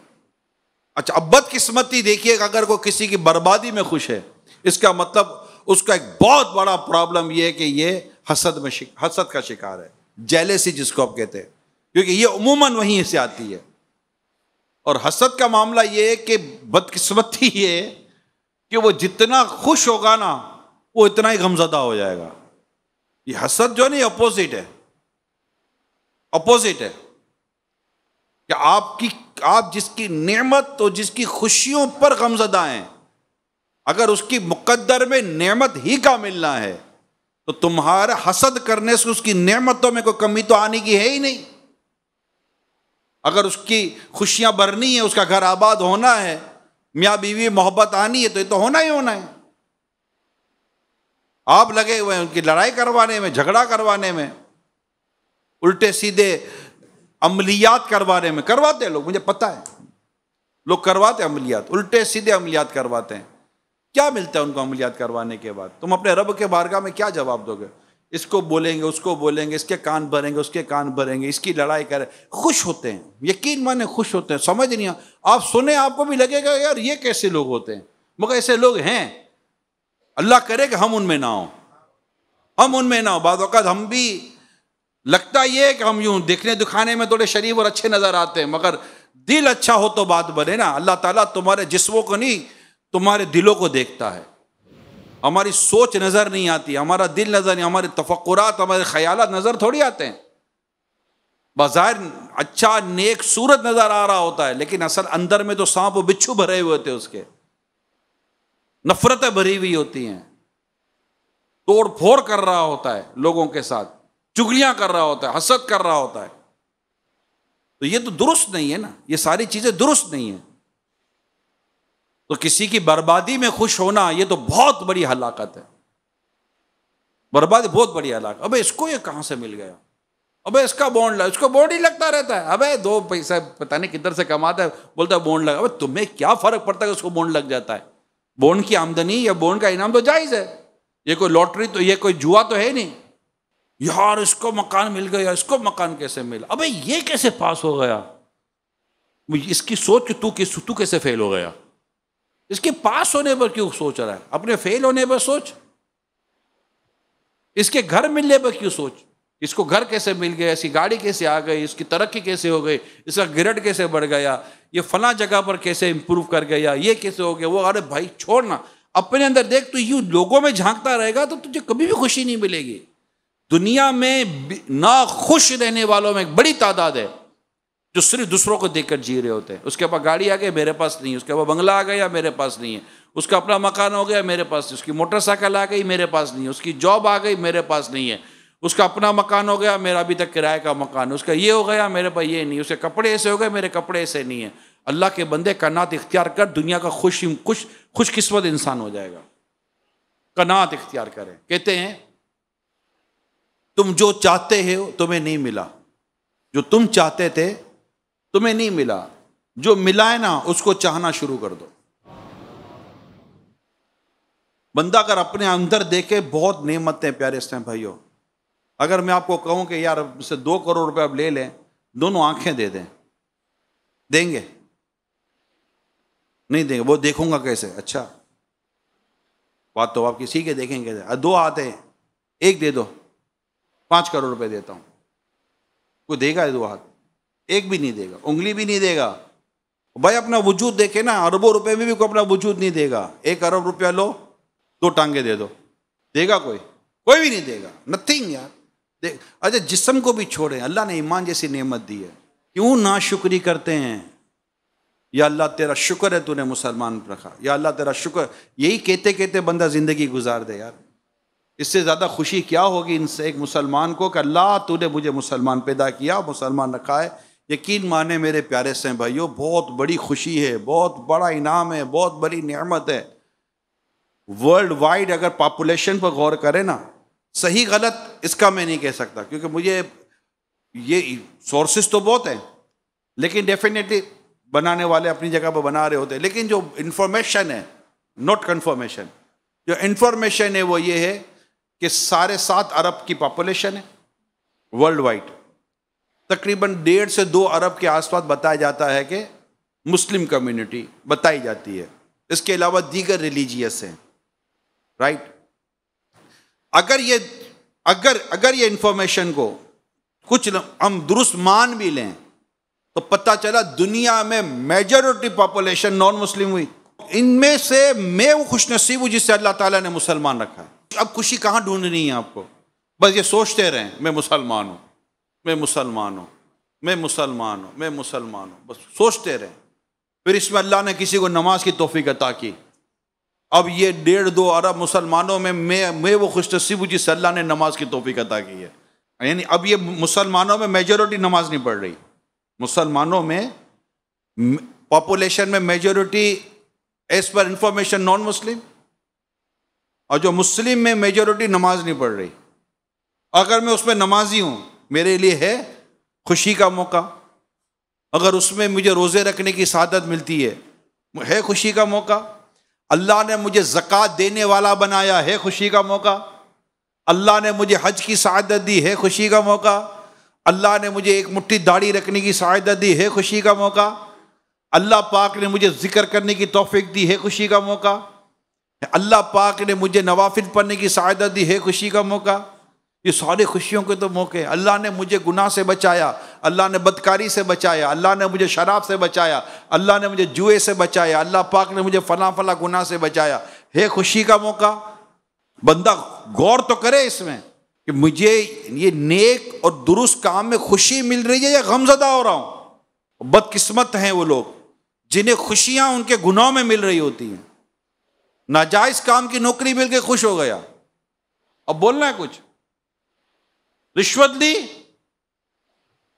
अच्छा अब बदकिस्मती देखिएगा अगर वो किसी की बर्बादी में खुश है इसका मतलब उसका एक बहुत बड़ा प्रॉब्लम यह है कि ये हसद में हसद का शिकार है जेलेसी जिसको आप कहते हैं क्योंकि ये उमूमन वहीं से आती है और हसद का मामला ये है कि बदकिस्मती ये है कि वो जितना खुश होगा ना वो इतना ही गमजदा हो जाएगा ये हसद जो नहीं अपोजिट है अपोजिट है कि आपकी आप जिसकी नेमत और जिसकी खुशियों पर गमजदा हैं अगर उसकी मुकद्दर में नेमत ही का मिलना है तो तुम्हारा हसद करने से उसकी नेमतों में कोई कमी तो आने की है ही नहीं अगर उसकी खुशियां भरनी है उसका घर आबाद होना है मियाँ बीवी मोहब्बत आनी है तो ये तो होना ही होना है आप लगे हुए हैं उनकी लड़ाई करवाने में झगड़ा करवाने में उल्टे सीधे अमलियात करवाने में करवाते हैं लोग मुझे पता है लोग करवाते हैं अमलियात उल्टे सीधे अमलियात करवाते हैं क्या मिलता है उनको अमलियात करवाने के बाद तुम अपने रब के बारगाह में क्या जवाब दोगे इसको बोलेंगे उसको बोलेंगे इसके कान भरेंगे उसके कान भरेंगे इसकी लड़ाई करें खुश होते हैं यकीन माने खुश होते हैं समझ नहीं आ आप सुने आपको भी लगेगा यार ये कैसे लोग होते हैं मगर ऐसे लोग हैं अल्लाह करे कि हम उनमें ना हो हम उनमें ना हो बाद हम भी लगता ये है कि हम यूं दिखने दिखाने में थोड़े शरीफ और अच्छे नजर आते हैं मगर दिल अच्छा हो तो बात बने ना अल्लाह ताला तुम्हारे जिस्मों को नहीं तुम्हारे दिलों को देखता है हमारी सोच नज़र नहीं आती हमारा दिल नज़र नहीं हमारे तफक्रात हमारे ख्याल नज़र थोड़ी आते हैं बाजार अच्छा नेक सूरत नज़र आ रहा होता है लेकिन असल अंदर में तो सांप और बिच्छू भरे हुए होते उसके नफ़रतें भरी हुई होती हैं तोड़ फोड़ कर रहा होता है लोगों के साथ चुगलियां कर रहा होता है हसद कर रहा होता है तो ये तो दुरुस्त नहीं है ना ये सारी चीजें दुरुस्त नहीं है तो किसी की बर्बादी में खुश होना ये तो बहुत बड़ी हलाकत है बर्बादी बहुत बड़ी हलाकत अबे इसको ये कहां से मिल गया अबे इसका बॉन्ड लगा इसको बॉन्ड ही लगता रहता है अबे दो पैसा पता नहीं किधर से कमाता है बोलता है बॉन्ड लगा अबे तुम्हें क्या फर्क पड़ता है उसको बॉन्ड लग जाता है बॉन्ड की आमदनी या बॉन्ड का इनाम तो जायज़ है ये कोई लॉटरी तो ये कोई जुआ तो है नहीं यार इसको मकान मिल गया इसको मकान कैसे मिला अबे ये कैसे पास हो गया इसकी सोच कि तू किस तू कैसे फेल हो गया इसके पास होने पर क्यों सोच रहा है अपने फेल होने पर सोच इसके घर मिलने पर क्यों सोच इसको घर कैसे मिल गया इसकी गाड़ी कैसे आ गई इसकी तरक्की कैसे हो गई इसका गिरट कैसे बढ़ गया ये फला जगह पर कैसे इंप्रूव कर गया ये कैसे हो गया वो अरे भाई छोड़ना अपने अंदर देख तो यू लोगों में झांकता रहेगा तो तुझे कभी भी खुशी नहीं मिलेगी दुनिया में नाखुश रहने वालों में एक बड़ी तादाद है जो सिर्फ दूसरों को देखकर जी रहे होते हैं उसके पास गाड़ी आ गई मेरे पास नहीं उसके पास बंगला आ गया मेरे पास नहीं है उसका अपना मकान हो गया मेरे पास नहीं उसकी मोटरसाइकिल आ गई मेरे पास नहीं है उसकी जॉब आ गई मेरे पास नहीं है उसका अपना मकान हो गया मेरा अभी तक किराए का मकान उसका ये हो गया मेरे पास ये नहीं उसके कपड़े ऐसे हो गए मेरे कपड़े ऐसे नहीं है अल्लाह के बंदे कनात इख्तियार कर दुनिया का खुश खुश खुशकिस्मत इंसान हो जाएगा कनात इख्तियार करें कहते हैं तुम जो चाहते हो तुम्हें नहीं मिला जो तुम चाहते थे तुम्हें नहीं मिला जो मिला है ना उसको चाहना शुरू कर दो बंदा अगर अपने अंदर देखे बहुत हैं प्यारे स्नेह भाइयों अगर मैं आपको कहूं कि यार से दो करोड़ रुपए आप ले लें दोनों आंखें दे दें देंगे नहीं देंगे वो देखूंगा कैसे अच्छा बात तो आप किसी के देखेंगे दे। दो आते हैं एक दे दो पाँच करोड़ रुपए देता हूँ वो देगा दो हाथ एक भी नहीं देगा उंगली भी नहीं देगा भाई अपना वजूद देखे ना अरबों रुपए में भी कोई अपना वजूद नहीं देगा एक अरब रुपया लो दो टांगे दे दो देगा कोई कोई भी नहीं देगा नथिंग यार देख अच्छा जिसम को भी छोड़े अल्लाह ने ईमान जैसी नियमत दी है क्यों ना शुक्री करते हैं या अल्लाह तेरा शुक्र है तूने मुसलमान रखा या अल्लाह तेरा शुक्र यही कहते कहते बंदा ज़िंदगी गुजार दे यार इससे ज़्यादा खुशी क्या होगी इनसे एक मुसलमान को कि अल्लाह तूने मुझे मुसलमान पैदा किया मुसलमान रखा है यकीन माने मेरे प्यारे से भाइयों बहुत बड़ी खुशी है बहुत बड़ा इनाम है बहुत बड़ी नेमत है वर्ल्ड वाइड अगर पापुलेशन पर गौर करें ना सही गलत इसका मैं नहीं कह सकता क्योंकि मुझे ये सोर्सेस तो बहुत हैं लेकिन डेफिनेटली बनाने वाले अपनी जगह पर बना रहे होते हैं लेकिन जो इन्फॉर्मेशन है नॉट कन्फर्मेशन जो इन्फॉर्मेशन है वो ये है कि साढ़े सात अरब की पॉपुलेशन है वर्ल्ड वाइड तकरीबन डेढ़ से दो अरब के आसपास बताया जाता है कि मुस्लिम कम्युनिटी बताई जाती है इसके अलावा दीगर रिलीजियस हैं राइट अगर ये अगर अगर ये इंफॉर्मेशन को कुछ हम दुरुस्त मान भी लें तो पता चला दुनिया में मेजोरिटी पॉपुलेशन नॉन मुस्लिम हुई इनमें से मैं वो खुशनसीब हूँ जिससे अल्लाह ताला ने मुसलमान रखा है अब खुशी कहाँ ढूंढनी है आपको बस ये सोचते रहें मैं मुसलमान हूँ मैं मुसलमान हूँ मैं मुसलमान हूँ मैं मुसलमान हूँ बस सोचते रहें फिर इसमें अल्लाह ने किसी को नमाज की तोहफी अता की अब ये डेढ़ दो अरब मुसलमानों में मैं मैं वो खुशनसीब जिस अल्लाह ने नमाज की तोफ़ी अता की है यानी अब ये मुसलमानों में मेजोरिटी नमाज नहीं पढ़ रही मुसलमानों में पॉपुलेशन में majority as per information non Muslim और जो मुस्लिम में मेजोरिटी नमाज नहीं पढ़ रही अगर मैं उसमें नमाजी हूँ मेरे लिए है खुशी का मौका अगर उसमें मुझे रोज़े रखने की सादत मिलती है है खुशी का मौका अल्लाह ने मुझे ज़क़़त देने वाला बनाया है खुशी का मौका अल्लाह ने मुझे हज की शहादत दी है खुशी का मौका अल्लाह ने मुझे एक मुट्ठी दाढ़ी रखने की शहादत दी है खुशी का मौका अल्लाह पाक ने मुझे ज़िक्र करने की तोफ़ी दी है खुशी का मौका अल्लाह पाक ने मुझे नवाफिल पढ़ने की सहायता दी है खुशी का मौका ये सारे खुशियों के तो मौके अल्लाह ने मुझे गुनाह से बचाया अल्लाह ने बदकारी से बचाया अल्लाह ने मुझे शराब से बचाया अल्लाह ने मुझे जुए से बचाया अल्लाह पाक ने मुझे फला फला गुनाह से बचाया है खुशी का मौका बंदा गौर तो करे इसमें कि मुझे ये नेक और दुरुस्त काम में खुशी मिल रही है या गमजदा हो रहा हूँ बदकिस्मत हैं वो लोग जिन्हें खुशियाँ उनके गुनाहों में मिल रही होती हैं नाजायज काम की नौकरी मिलकर खुश हो गया अब बोलना है कुछ रिश्वत ली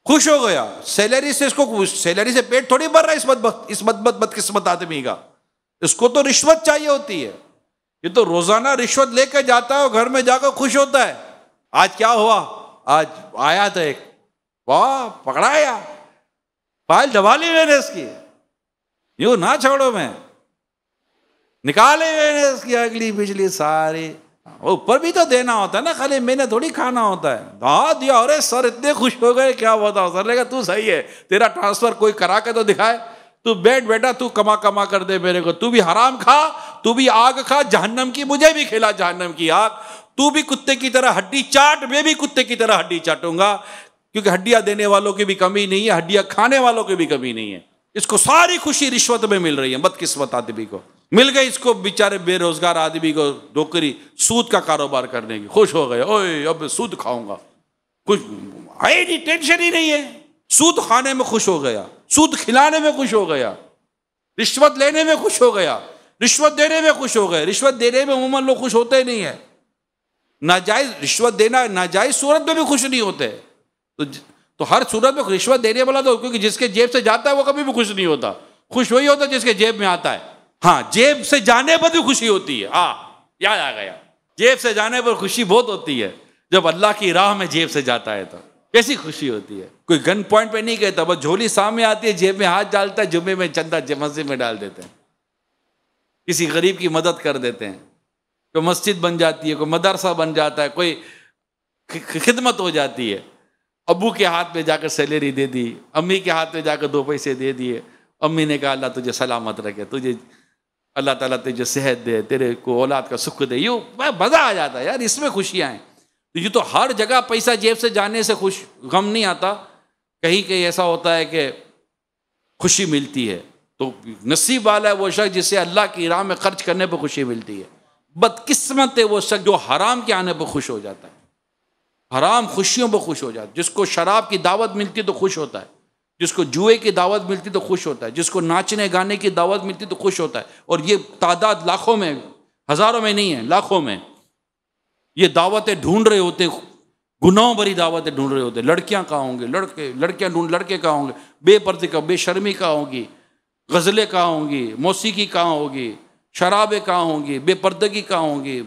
खुश हो गया सैलरी से इसको सैलरी से पेट थोड़ी भर रहा है इस बदबक इस बदबक बदकिस्मत आदमी का इसको तो रिश्वत चाहिए होती है ये तो रोजाना रिश्वत लेकर जाता है और घर में जाकर खुश होता है आज क्या हुआ आज आया था एक वाह पकड़ाया पायल दबा ली मैंने इसकी यू ना छोड़ो मैं निकाले इसकी अगली पिछली सारी ऊपर भी तो देना होता है ना खाली मैंने थोड़ी खाना होता है हाँ दिया अरे सर इतने खुश हो गए क्या बताओ सर लेगा तू सही है तेरा ट्रांसफर कोई करा के तो दिखाए तू बैठ बेटा तू कमा कमा कर दे मेरे को तू भी हराम खा तू भी आग खा जहन्नम की मुझे भी खिला जहन्नम की आग तू भी कुत्ते की तरह हड्डी चाट मैं भी कुत्ते की तरह हड्डी चाटूंगा क्योंकि हड्डियां देने वालों की भी कमी नहीं है हड्डियां खाने वालों की भी कमी नहीं है इसको सारी खुशी रिश्वत में मिल रही है बदकिस्मत आदमी को मिल गई इसको बेचारे बेरोजगार आदमी को नौकरी सूद का कारोबार करने की खुश हो गए ओए अब सूद खाऊंगा कुछ है नहीं टेंशन ही नहीं है सूद खाने में खुश हो गया सूद खिलाने में खुश हो गया रिश्वत लेने में खुश हो गया रिश्वत देने में खुश हो गए रिश्वत देने में उमूमन लोग खुश होते नहीं है नाजायज रिश्वत देना नाजायज सूरत में भी खुश नहीं होते तो तो हर सूरत में रिश्वत देने वाला तो क्योंकि जिसके जेब से जाता है वो कभी भी खुश नहीं होता खुश वही होता जिसके जेब में आता है हाँ जेब से जाने पर भी खुशी होती है हाँ याद आ गया जेब से जाने पर खुशी बहुत होती है जब अल्लाह की राह में जेब से जाता है तो कैसी खुशी होती है कोई गन पॉइंट पे नहीं कहता बस झोली सामने आती है जेब में हाथ डालता है जुम्मे में चंदा मस्जिद में डाल देते हैं किसी गरीब की मदद कर देते हैं कोई मस्जिद बन जाती है कोई मदरसा बन जाता है कोई खिदमत हो जाती है अबू के हाथ में जाकर सैलरी दे दी अम्मी के हाथ में जाकर दो पैसे दे दिए अम्मी ने कहा अल्लाह तुझे सलामत रखे तुझे अल्लाह ताला तुझे सेहत दे तेरे को औलाद का सुख दे यू मज़ा आ जाता है यार इसमें खुशियाँ हैं तो ये तो हर जगह पैसा जेब से जाने से खुश गम नहीं आता कहीं कहीं ऐसा होता है कि खुशी मिलती है तो नसीब वाला है वो शख्स जिसे अल्लाह की राह में खर्च करने पर खुशी मिलती है बदकिस्मत है वो शख्स जो हराम के आने पर खुश हो जाता है हराम खुशियों पर खुश हो जाते जिसको शराब की दावत मिलती तो खुश होता है जिसको जुए की दावत मिलती तो खुश होता है जिसको नाचने गाने की दावत मिलती तो खुश होता है और ये तादाद लाखों में हज़ारों में नहीं है लाखों में ये दावतें ढूंढ रहे होते गुनाहों भरी दावतें ढूंढ रहे होते लड़कियां कहाँ होंगे लड़के लड़कियां ढूंढ लड़के कहाँ होंगे बेपर्दे का बेशर्मी कहाँ होगी गज़लें कहाँ होंगी मौसीकी कहाँ होगी शराबें कहाँ होंगी बेपर्दगी कहाँ होंगी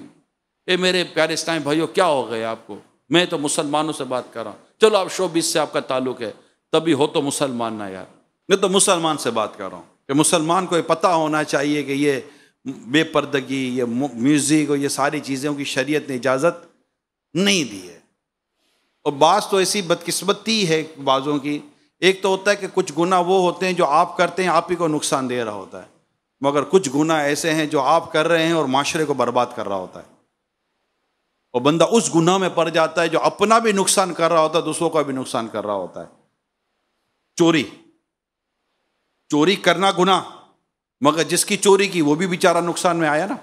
ये मेरे प्यारे भाइयों क्या हो गए आपको मैं तो मुसलमानों से बात कर रहा हूँ चलो आप शोबिस से आपका ताल्लुक है तभी हो तो मुसलमान ना यार मैं तो मुसलमान से बात कर रहा हूँ कि मुसलमान को पता होना चाहिए कि ये बेपर्दगी ये म्यूज़िक और ये सारी चीज़ों की शरीयत ने इजाज़त नहीं दी है और बास तो ऐसी बदकिस्मती है बाज़ों की एक तो होता है कि कुछ गुना वो होते हैं जो आप करते हैं आप ही को नुकसान दे रहा होता है मगर कुछ गुना ऐसे हैं जो आप कर रहे हैं और माशरे को बर्बाद कर रहा होता है और बंदा उस गुनाह में पड़ जाता है जो अपना भी नुकसान कर रहा होता है दूसरों का भी नुकसान कर रहा होता है चोरी चोरी करना गुनाह मगर जिसकी चोरी की वो भी बेचारा नुकसान में आया ना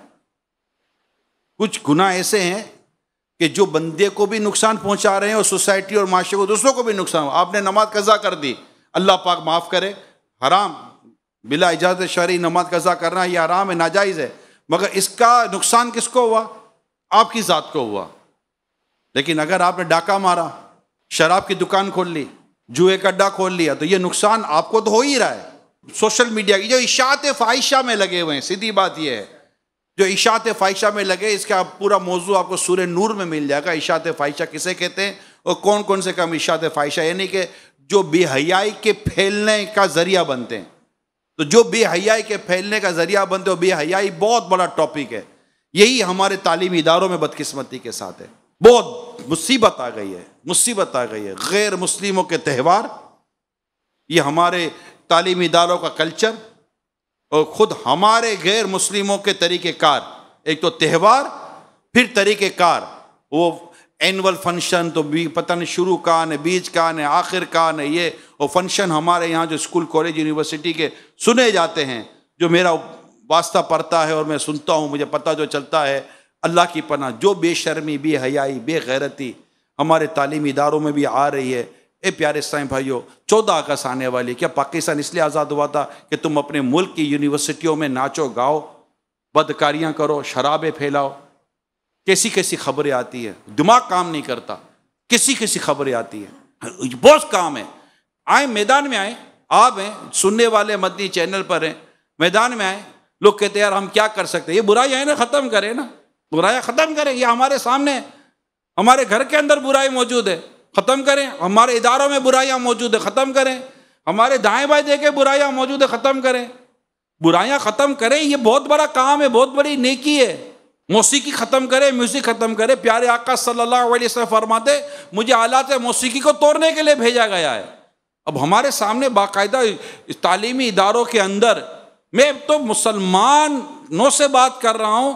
कुछ गुनाह ऐसे हैं कि जो बंदे को भी नुकसान पहुंचा रहे हैं और सोसाइटी और माशरे को दूसरों को भी नुकसान आपने नमाज कज़ा कर दी अल्लाह पाक माफ़ करे हराम बिला इजाज़त शरी नमाज कज़ा करना यह हराम है नाजायज़ है मगर इसका नुकसान किसको हुआ आपकी ज़ात को हुआ लेकिन अगर आपने डाका मारा शराब की दुकान खोल ली जुए का अड्डा खोल लिया तो ये नुकसान आपको तो हो ही रहा है सोशल मीडिया की जो इशात फाइशा में लगे हुए हैं सीधी बात यह है जो इशात फाइशा में लगे इसका पूरा मौजू आपको सूर्य नूर में मिल जाएगा इशात फाइशा किसे कहते हैं और कौन कौन से कम इशात फाइशा यानी कि जो बेहयाई के फैलने का जरिया बनते हैं तो जो बेहयाई के फैलने का जरिया बनते हो बेहयाई बहुत बड़ा टॉपिक है यही हमारे तालीमी इदारों में बदकिस्मती के साथ है बहुत मुसीबत आ गई है मुसीबत आ गई है गैर मुस्लिमों के त्यौहार ये हमारे तालीमी इदारों का कल्चर और ख़ुद हमारे गैर मुस्लिमों के तरीक़ार एक तो त्यौहार फिर तरीक़ार वो एनुअल फंक्शन तो बी नहीं शुरू कान है बीज कान है आखिर कान है ये और फंक्शन हमारे यहाँ जो स्कूल कॉलेज यूनिवर्सिटी के सुने जाते हैं जो मेरा वास्ता पढ़ता है और मैं सुनता हूँ मुझे पता जो चलता है अल्लाह की पना जो बेशर्मी बेहयाई बेगैरती हमारे तालीमी इदारों में भी आ रही है ए प्यारे साई भाइयों चौदह अगस्त आने वाली क्या पाकिस्तान इसलिए आज़ाद हुआ था कि तुम अपने मुल्क की यूनिवर्सिटियों में नाचो गाओ बदकारियाँ करो शराबें फैलाओ कैसी कैसी खबरें आती है दिमाग काम नहीं करता किसी किसी खबरें आती है बहुत काम है आए मैदान में आए आप हैं सुनने वाले मदनी चैनल पर हैं मैदान में आए लोग कहते यार हम क्या कर सकते ये बुराई है ना ख़त्म करें ना बुराई ख़त्म करें ये हमारे सामने हमारे घर के अंदर बुराई मौजूद है ख़त्म करें हमारे इदारों में बुराइयाँ मौजूद है ख़त्म करें हमारे दाएं बाएँ देखे बुराइयाँ मौजूद है ख़त्म करें बुराइयाँ ख़त्म करें ये बहुत बड़ा काम है बहुत बड़ी नेकी है मौसीकी ख़त्म करें म्यूज़िक ख़त्म करें प्यारे आका सल्लल्लाहु अलैहि वसल्लम फरमाते मुझे आलात मौसीकी को तोड़ने के लिए भेजा गया है अब हमारे सामने बाकायदा तालीमी इदारों के अंदर मैं तो मुसलमानों से बात कर रहा हूं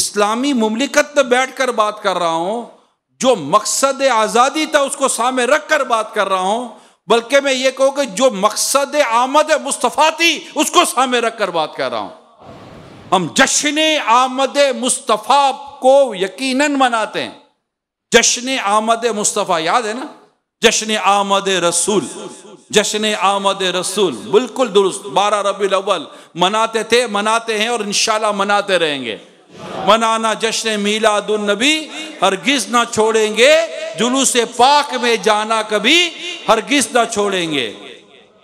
इस्लामी मुमलिकत में बैठ कर बात कर रहा हूं जो मकसद आज़ादी था उसको सामने रख कर बात कर रहा हूं बल्कि मैं ये कहूँ कि जो मकसद आमद मुस्तफ़ा थी उसको सामने रख कर बात कर रहा हूं हम जश्न आमद मुस्तफ़ा को यकीनन मनाते हैं जश्न आमद मुस्तफ़ा याद है ना जश्न आमद रसूल जश्न आमद रसूल बिल्कुल दुरुस्त बारह रबी अव्वल मनाते थे मनाते हैं और इनशाला मनाते रहेंगे मनाना जश्न मीलादुलनबी हरगिज ना छोड़ेंगे जुलूस पाक में जाना कभी हरगिज ना छोड़ेंगे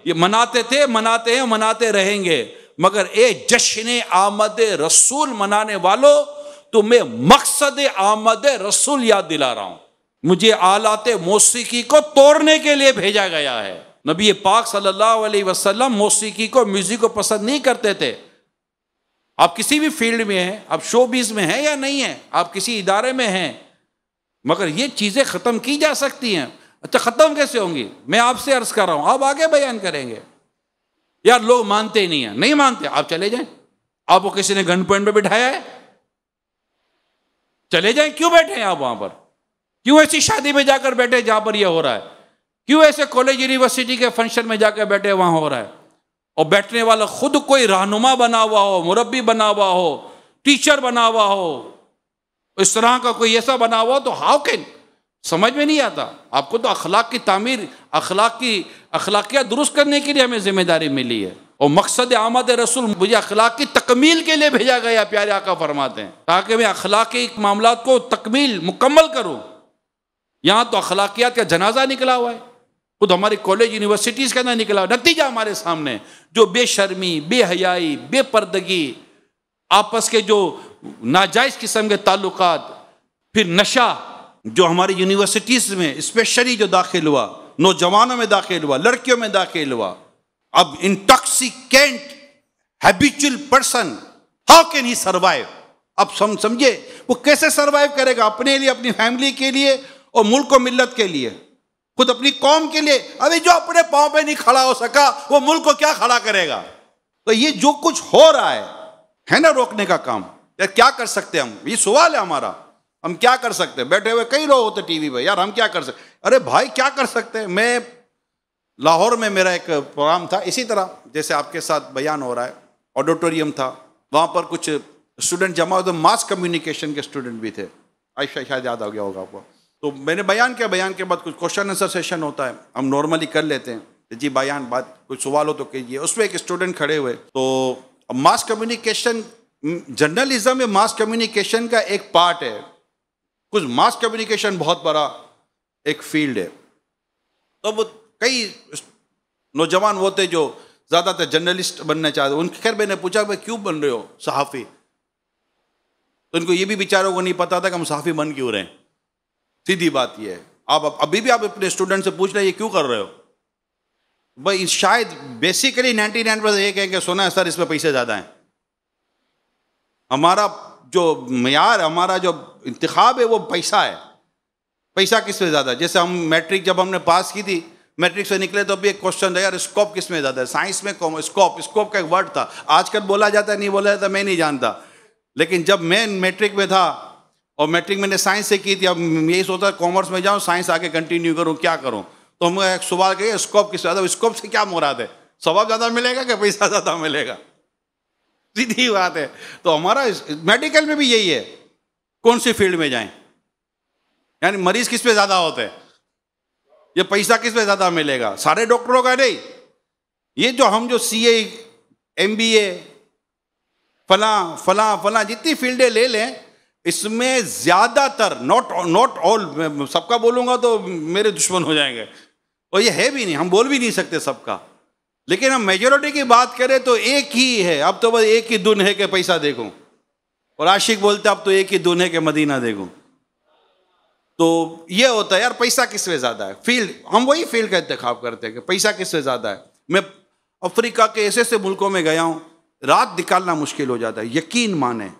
ये मनाते थे मनाते हैं मनाते रहेंगे मगर ए जश्न आमद रसूल मनाने वालों तुम्हें मकसद आमद रसूल याद दिला रहा हूं मुझे आलाते मौसीकी को तोड़ने के लिए भेजा गया है नबी पाक सल्लल्लाहु अलैहि वसल्लम मौसीकी को म्यूजिक को पसंद नहीं करते थे आप किसी भी फील्ड में हैं आप शोबीज में हैं या नहीं है आप किसी इदारे में हैं मगर ये चीज़ें ख़त्म की जा सकती हैं अच्छा ख़त्म कैसे होंगी मैं आपसे अर्ज़ कर रहा हूँ आप आगे बयान करेंगे यार लोग मानते ही नहीं हैं नहीं मानते आप चले जाए आपको किसी ने गन पॉइंट पर बिठाया है चले जाए क्यों बैठे हैं आप वहां पर क्यों ऐसी शादी में जाकर बैठे जहाँ पर यह हो रहा है क्यों ऐसे कॉलेज यूनिवर्सिटी के फंक्शन में जाकर बैठे वहाँ हो रहा है और बैठने वाला खुद कोई रहनुमा बना हुआ हो मुरबी बना हुआ हो टीचर बना हुआ हो इस तरह का कोई ऐसा बना हुआ तो हाउ कैन समझ में नहीं आता आपको तो अखलाक की तामीर अखलाक की अखलाकियात दुरुस्त करने के लिए हमें जिम्मेदारी मिली है और मकसद आमद रसूल मुझे अखलाक की तकमील के लिए भेजा गया प्यारे आका फरमाते हैं ताकि मैं अखलाक के मामला को तकमील मुकम्मल करूँ यहां तो अखलाकियात का जनाजा निकला हुआ है खुद हमारे कॉलेज यूनिवर्सिटीज के अंदर निकला हुआ नतीजा हमारे सामने जो बेशर्मी बेहयाई बेपर्दगी आपस के जो नाजायज़ किस्म के ताल्लुक फिर नशा जो हमारी यूनिवर्सिटीज़ में स्पेशली जो दाखिल हुआ नौजवानों में दाखिल हुआ लड़कियों में दाखिल हुआ अब intoxicant habitual person how can he survive अब समझे वो कैसे सर्वाइव करेगा अपने लिए अपनी फैमिली के लिए और मुल्क को मिल्लत के लिए खुद अपनी कौम के लिए अभी जो अपने पाँव पे नहीं खड़ा हो सका वो मुल्क को क्या खड़ा करेगा तो ये जो कुछ हो रहा है है ना रोकने का काम यार क्या कर सकते हम ये सवाल है हमारा हम क्या कर सकते हैं बैठे हुए कई लोग होते टीवी पर यार हम क्या कर सकते अरे भाई क्या कर सकते हैं मैं लाहौर में मेरा एक प्रोग्राम था इसी तरह जैसे आपके साथ बयान हो रहा है ऑडिटोरियम था वहाँ पर कुछ स्टूडेंट जमा हुए थे मास कम्युनिकेशन के स्टूडेंट भी थे आयशा शायद याद आ गया होगा आपको तो मैंने बयान किया बयान के बाद कुछ क्वेश्चन आंसर सेशन होता है हम नॉर्मली कर लेते हैं जी बयान बात कुछ सवाल हो तो कीजिए उसमें एक स्टूडेंट खड़े हुए तो मास कम्युनिकेशन जर्नलिज्म में मास कम्युनिकेशन का एक पार्ट है कुछ मास कम्युनिकेशन बहुत बड़ा एक फील्ड है तो वो कई नौजवान वो थे जो ज़्यादातर जर्नलिस्ट बनना चाहते उनके खैर मैंने पूछा भाई क्यों बन रहे हो सहाफ़ी तो उनको ये भी बेचारों को नहीं पता था कि हम सहाफ़ी बन क्यों रहे हैं सीधी बात यह है आप अभी भी आप अपने स्टूडेंट से पूछ रहे हैं ये क्यों कर रहे हो भाई शायद बेसिकली नाइन्टी नाइन परसेंट ये कि सोना है सर इसमें पैसे ज़्यादा हैं हमारा जो मैार हमारा जो इंतखब है वो पैसा है पैसा किस में ज़्यादा जैसे हम मैट्रिक जब हमने पास की थी मैट्रिक से निकले तो अभी एक क्वेश्चन था यार स्कोप किस में ज़्यादा है साइंस में कॉम स्कोप स्कोप का एक वर्ड था आजकल बोला जाता है नहीं बोला जाता मैं नहीं जानता लेकिन जब मैं मैट्रिक में था और मैट्रिक मैंने साइंस से की थी अब यही सोचा कॉमर्स में जाऊँ साइंस आके कंटिन्यू करूँ क्या करूँ तो हम सुबह कहिए स्कोप किस ज़्यादा स्कोप से क्या मुराद है स्वभाव ज़्यादा मिलेगा कि पैसा ज़्यादा मिलेगा सीधी बात है तो हमारा मेडिकल में भी यही है कौन सी फील्ड में जाएं यानी मरीज किस पे ज़्यादा होते हैं ये पैसा किस पे ज़्यादा मिलेगा सारे डॉक्टरों का नहीं ये जो हम जो सी एम बी ए फला फला फला जितनी फील्डें ले लें इसमें ज्यादातर नॉट नॉट ऑल सबका बोलूंगा तो मेरे दुश्मन हो जाएंगे और ये है भी नहीं हम बोल भी नहीं सकते सबका लेकिन हम मेजोरिटी की बात करें तो एक ही है अब तो बस एक ही दुन है कि पैसा देखूं और आशिक बोलते अब तो एक ही दुन है कि मदीना देखूं तो ये होता है यार पैसा किस में ज़्यादा है फील्ड हम वही फील्ड का इंतखब करते हैं कि पैसा किस में ज़्यादा है मैं अफ्रीका के ऐसे ऐसे मुल्कों में गया हूँ रात निकालना मुश्किल हो जाता है यकीन माने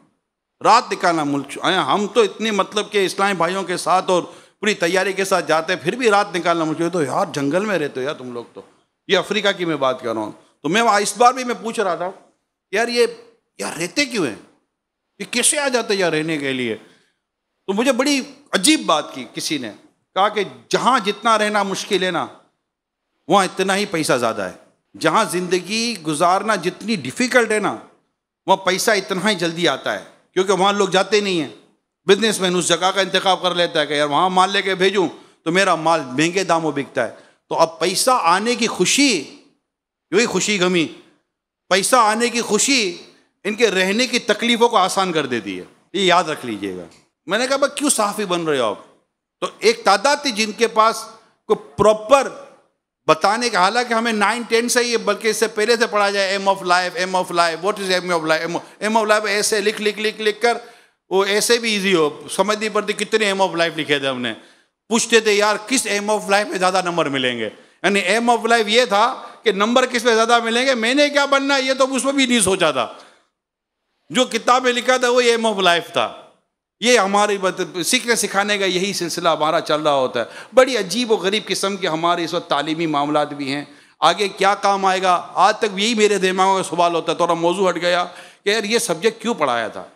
रात निकालना मुल्क आया हम तो इतने मतलब के इस्लामी भाइयों के साथ और पूरी तैयारी के साथ जाते हैं फिर भी रात निकालना मुश्किल तो यार जंगल में रहते हो यार तुम लोग तो ये अफ्रीका की मैं बात कर रहा हूँ तो मैं इस बार भी मैं पूछ रहा था यार ये यार रहते क्यों हैं ये कैसे आ जाते यार रहने के लिए तो मुझे बड़ी अजीब बात की किसी ने कहा कि जहाँ जितना रहना मुश्किल है ना वहाँ इतना ही पैसा ज़्यादा है जहाँ ज़िंदगी गुजारना जितनी डिफ़िकल्ट है ना वहाँ पैसा इतना ही जल्दी आता है क्योंकि वहाँ लोग जाते नहीं हैं बिजनेसमैन उस जगह का इंतखा कर लेता है कि यार वहाँ माल लेके भेजूँ तो मेरा माल महंगे दामों बिकता है तो अब पैसा आने की खुशी यही खुशी गमी पैसा आने की खुशी इनके रहने की तकलीफ़ों को आसान कर देती है ये याद रख लीजिएगा मैंने कहा भाई क्यों साफ़ी बन रहे हो आप तो एक तादाद थी जिनके पास कोई प्रॉपर बताने का हालांकि हमें नाइन टेन से ही बल्कि इससे पहले से पढ़ा जाए aim of life aim of life what is aim of life aim of life ऐसे लिख लिख लिख लिख कर वो ऐसे भी इजी हो समझ नहीं पड़ती कितने एम ऑफ लाइफ लिखे थे हमने पूछते थे यार किस एम ऑफ लाइफ में ज़्यादा नंबर मिलेंगे यानी एम ऑफ लाइफ ये था कि नंबर किस में ज़्यादा मिलेंगे मैंने क्या बनना ये तो उसमें भी नहीं सोचा था जो किताब में लिखा था वो एम ऑफ लाइफ था ये हमारे सीखने सिखाने का यही सिलसिला हमारा चल रहा होता है बड़ी अजीब व गरीब किस्म के हमारे इस वक्त तालीमी मामला भी हैं आगे क्या काम आएगा आज तक यही मेरे दिमाग में सवाल होता है थोड़ा मौजू हट गया कि यार ये सब्जेक्ट क्यों पढ़ाया था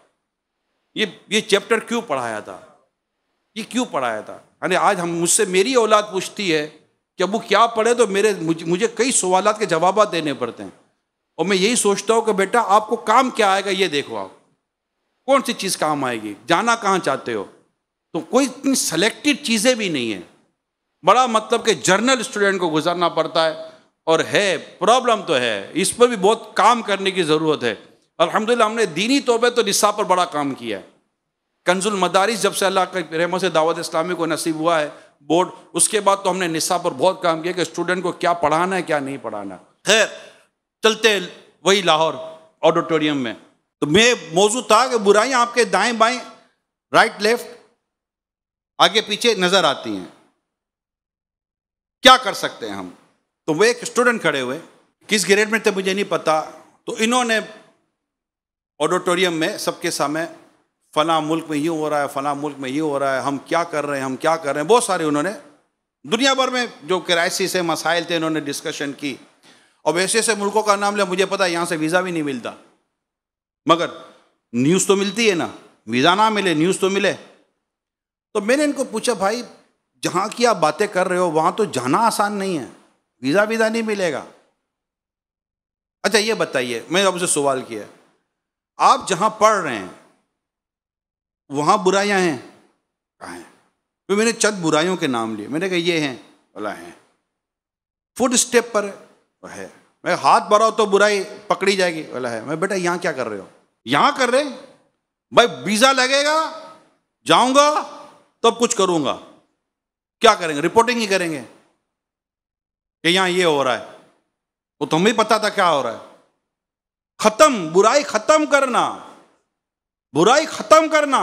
ये ये चैप्टर क्यों पढ़ाया था ये क्यों पढ़ाया था यानी आज हम मुझसे मेरी औलाद पूछती है कि वो क्या पढ़े तो मेरे मुझे, मुझे कई सवाल के जवाब देने पड़ते हैं और मैं यही सोचता हूँ कि बेटा आपको काम क्या आएगा ये देखो आप कौन सी चीज़ काम आएगी जाना कहाँ चाहते हो तो कोई इतनी सेलेक्टेड चीज़ें भी नहीं है बड़ा मतलब कि जर्नल स्टूडेंट को गुजरना पड़ता है और है प्रॉब्लम तो है इस पर भी बहुत काम करने की ज़रूरत है अलहमदिल्ला हमने दीनी तोबे तो निस्सा पर बड़ा काम किया है कंजुल मदारिस जब से अल्लाह के रहमत से दावत इस्लामी को नसीब हुआ है बोर्ड उसके बाद तो हमने निस्सा पर बहुत काम किया कि स्टूडेंट को क्या पढ़ाना है क्या नहीं पढ़ाना खैर चलते वही लाहौर ऑडिटोरियम में तो मैं मौजूद था कि बुराई आपके दाएं बाएं राइट लेफ्ट आगे पीछे नजर आती हैं क्या कर सकते हैं हम तो वो एक स्टूडेंट खड़े हुए किस ग्रेड में थे मुझे नहीं पता तो इन्होंने ऑडिटोरियम में सबके सामने फ़ला मुल्क में यूँ हो रहा है फ़ला मुल्क में यूँ हो रहा है हम क्या कर रहे हैं हम क्या कर रहे हैं बहुत सारे उन्होंने दुनिया भर में जो क्राइसिस है मसाइल थे इन्होंने डिस्कशन की और वैसे ऐसे मुल्कों का नाम लिया मुझे पता है यहाँ से वीज़ा भी नहीं मिलता मगर न्यूज़ तो मिलती है ना वीज़ा ना मिले न्यूज़ तो मिले तो मैंने इनको पूछा भाई जहाँ की आप बातें कर रहे हो वहाँ तो जाना आसान नहीं है वीज़ा वीज़ा नहीं मिलेगा अच्छा ये बताइए मैंने आपसे सवाल किया आप जहाँ पढ़ रहे हैं वहाँ बुराइयाँ हैं कहा है तो मैंने चंद बुराइयों के नाम लिए मैंने कहा ये हैं बोला है फुट स्टेप पर है मैं हाथ बढ़ाओ तो बुराई पकड़ी जाएगी बोला है मैं बेटा यहाँ क्या कर रहे हो यहां कर रहे भाई वीजा लगेगा जाऊंगा तब कुछ करूंगा क्या करेंगे रिपोर्टिंग ही करेंगे कि यहां ये हो रहा है वो तो तुम्हें पता था क्या हो रहा है खत्म बुराई खत्म करना बुराई खत्म करना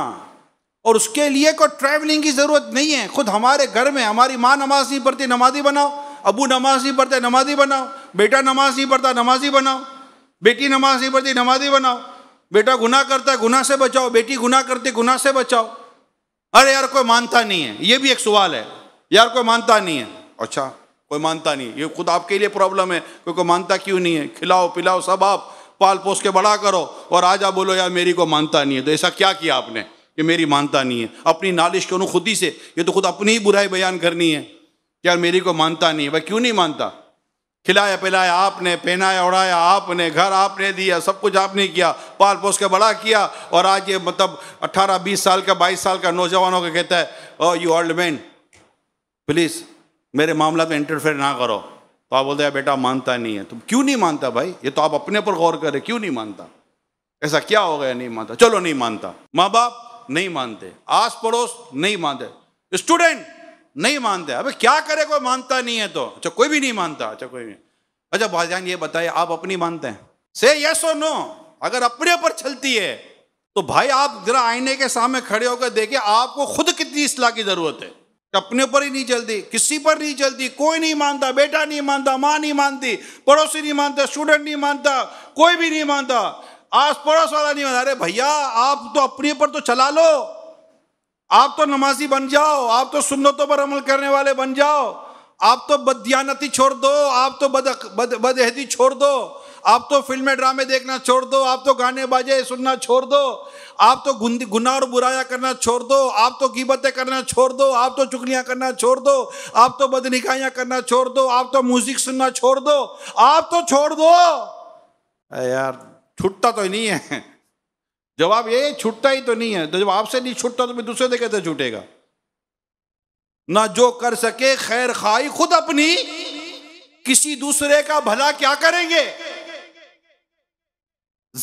और उसके लिए कोई ट्रैवलिंग की जरूरत नहीं है खुद हमारे घर में हमारी माँ नमाज नहीं पढ़ती नमाजी बनाओ अबू नमाज नहीं पढ़ते नमाजी बनाओ बेटा नमाज नहीं पढ़ता नमाजी बनाओ बेटी नमाज नहीं पढ़ती नमाजी बनाओ बेटा गुना करता है गुनाह से बचाओ बेटी गुना करती गुना से बचाओ अरे यार कोई मानता नहीं है ये भी एक सवाल है यार कोई मानता नहीं है अच्छा कोई मानता नहीं ये खुद आपके लिए प्रॉब्लम है कोई कोई मानता क्यों नहीं है खिलाओ पिलाओ सब आप पाल पोस के बड़ा करो और आज आप बोलो यार मेरी को मानता नहीं है तो ऐसा क्या किया आपने कि मेरी मानता नहीं है अपनी नालिश क्यों खुद ही से ये तो खुद अपनी ही बुराई बयान करनी है यार मेरी को मानता नहीं है भाई क्यों नहीं मानता खिलाया पिलाया आपने पहनाया उड़ाया आपने घर आपने दिया सब कुछ आपने किया पाल पोस के बड़ा किया और आज ये मतलब 18 20 साल का 22 साल का नौजवानों का कहता है oh you old man please मेरे मामला में इंटरफेयर ना करो तो आप बोलते हैं बेटा मानता नहीं है तुम तो क्यों नहीं मानता भाई ये तो आप अपने पर गौर करें क्यों नहीं मानता ऐसा क्या हो गया नहीं मानता चलो नहीं मानता माँ बाप नहीं मानते आस पड़ोस नहीं मानते स्टूडेंट नहीं मानते अबे क्या करे कोई मानता नहीं है तो अच्छा कोई भी नहीं मानता अच्छा कोई भी अच्छा भाईजान ये बताइए आप अपनी मानते हैं से यस और नो अगर अपने पर चलती है तो भाई आप जरा आईने के सामने खड़े होकर देखे आपको खुद कितनी इसलाह की जरूरत है अपने ऊपर ही नहीं चलती किसी पर नहीं चलती कोई नहीं मानता बेटा नहीं मानता माँ नहीं मानती पड़ोसी नहीं मानता स्टूडेंट नहीं मानता कोई भी नहीं मानता आस पड़ोस वाला नहीं मानता अरे भैया आप तो अपने ऊपर तो चला लो आप तो नमाजी बन जाओ आप तो सुन्नतों पर अमल करने वाले बन जाओ आप तो बदयानती छोड़ दो आप तो बद बद बदहदी छोड़ दो आप तो फिल्में ड्रामे देखना छोड़ दो आप तो गाने बाजे सुनना छोड़ दो आप तो गुना और बुराया करना छोड़ दो आप तो कीबतें करना छोड़ दो आप तो चुगलियाँ करना छोड़ दो आप तो बदनिकाहियाँ करना छोड़ दो आप तो म्यूजिक सुनना छोड़ दो आप तो छोड़ दो यार छुट्टा तो नहीं है जवाब ये छूटता ही तो नहीं है तो जब आपसे नहीं छूटता तो मैं दूसरे से कैसे छूटेगा ना जो कर सके खैर खाई खुद अपनी किसी दूसरे का भला क्या करेंगे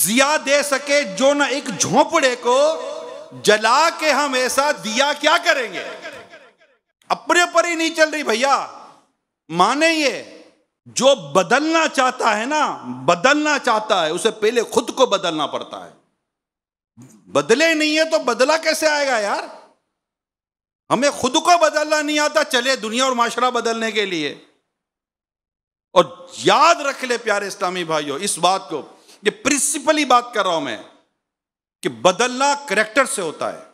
जिया दे सके जो ना एक झोंपड़े को जला के हम ऐसा दिया क्या करेंगे अपने पर ही नहीं चल रही भैया माने ये जो बदलना चाहता है ना बदलना चाहता है उसे पहले खुद को बदलना पड़ता है बदले नहीं है तो बदला कैसे आएगा यार हमें खुद को बदलना नहीं आता चले दुनिया और माशरा बदलने के लिए और याद रख ले प्यारे इस्लामी भाइयों इस बात को ये प्रिंसिपली बात कर रहा हूं मैं कि बदलना करेक्टर से होता है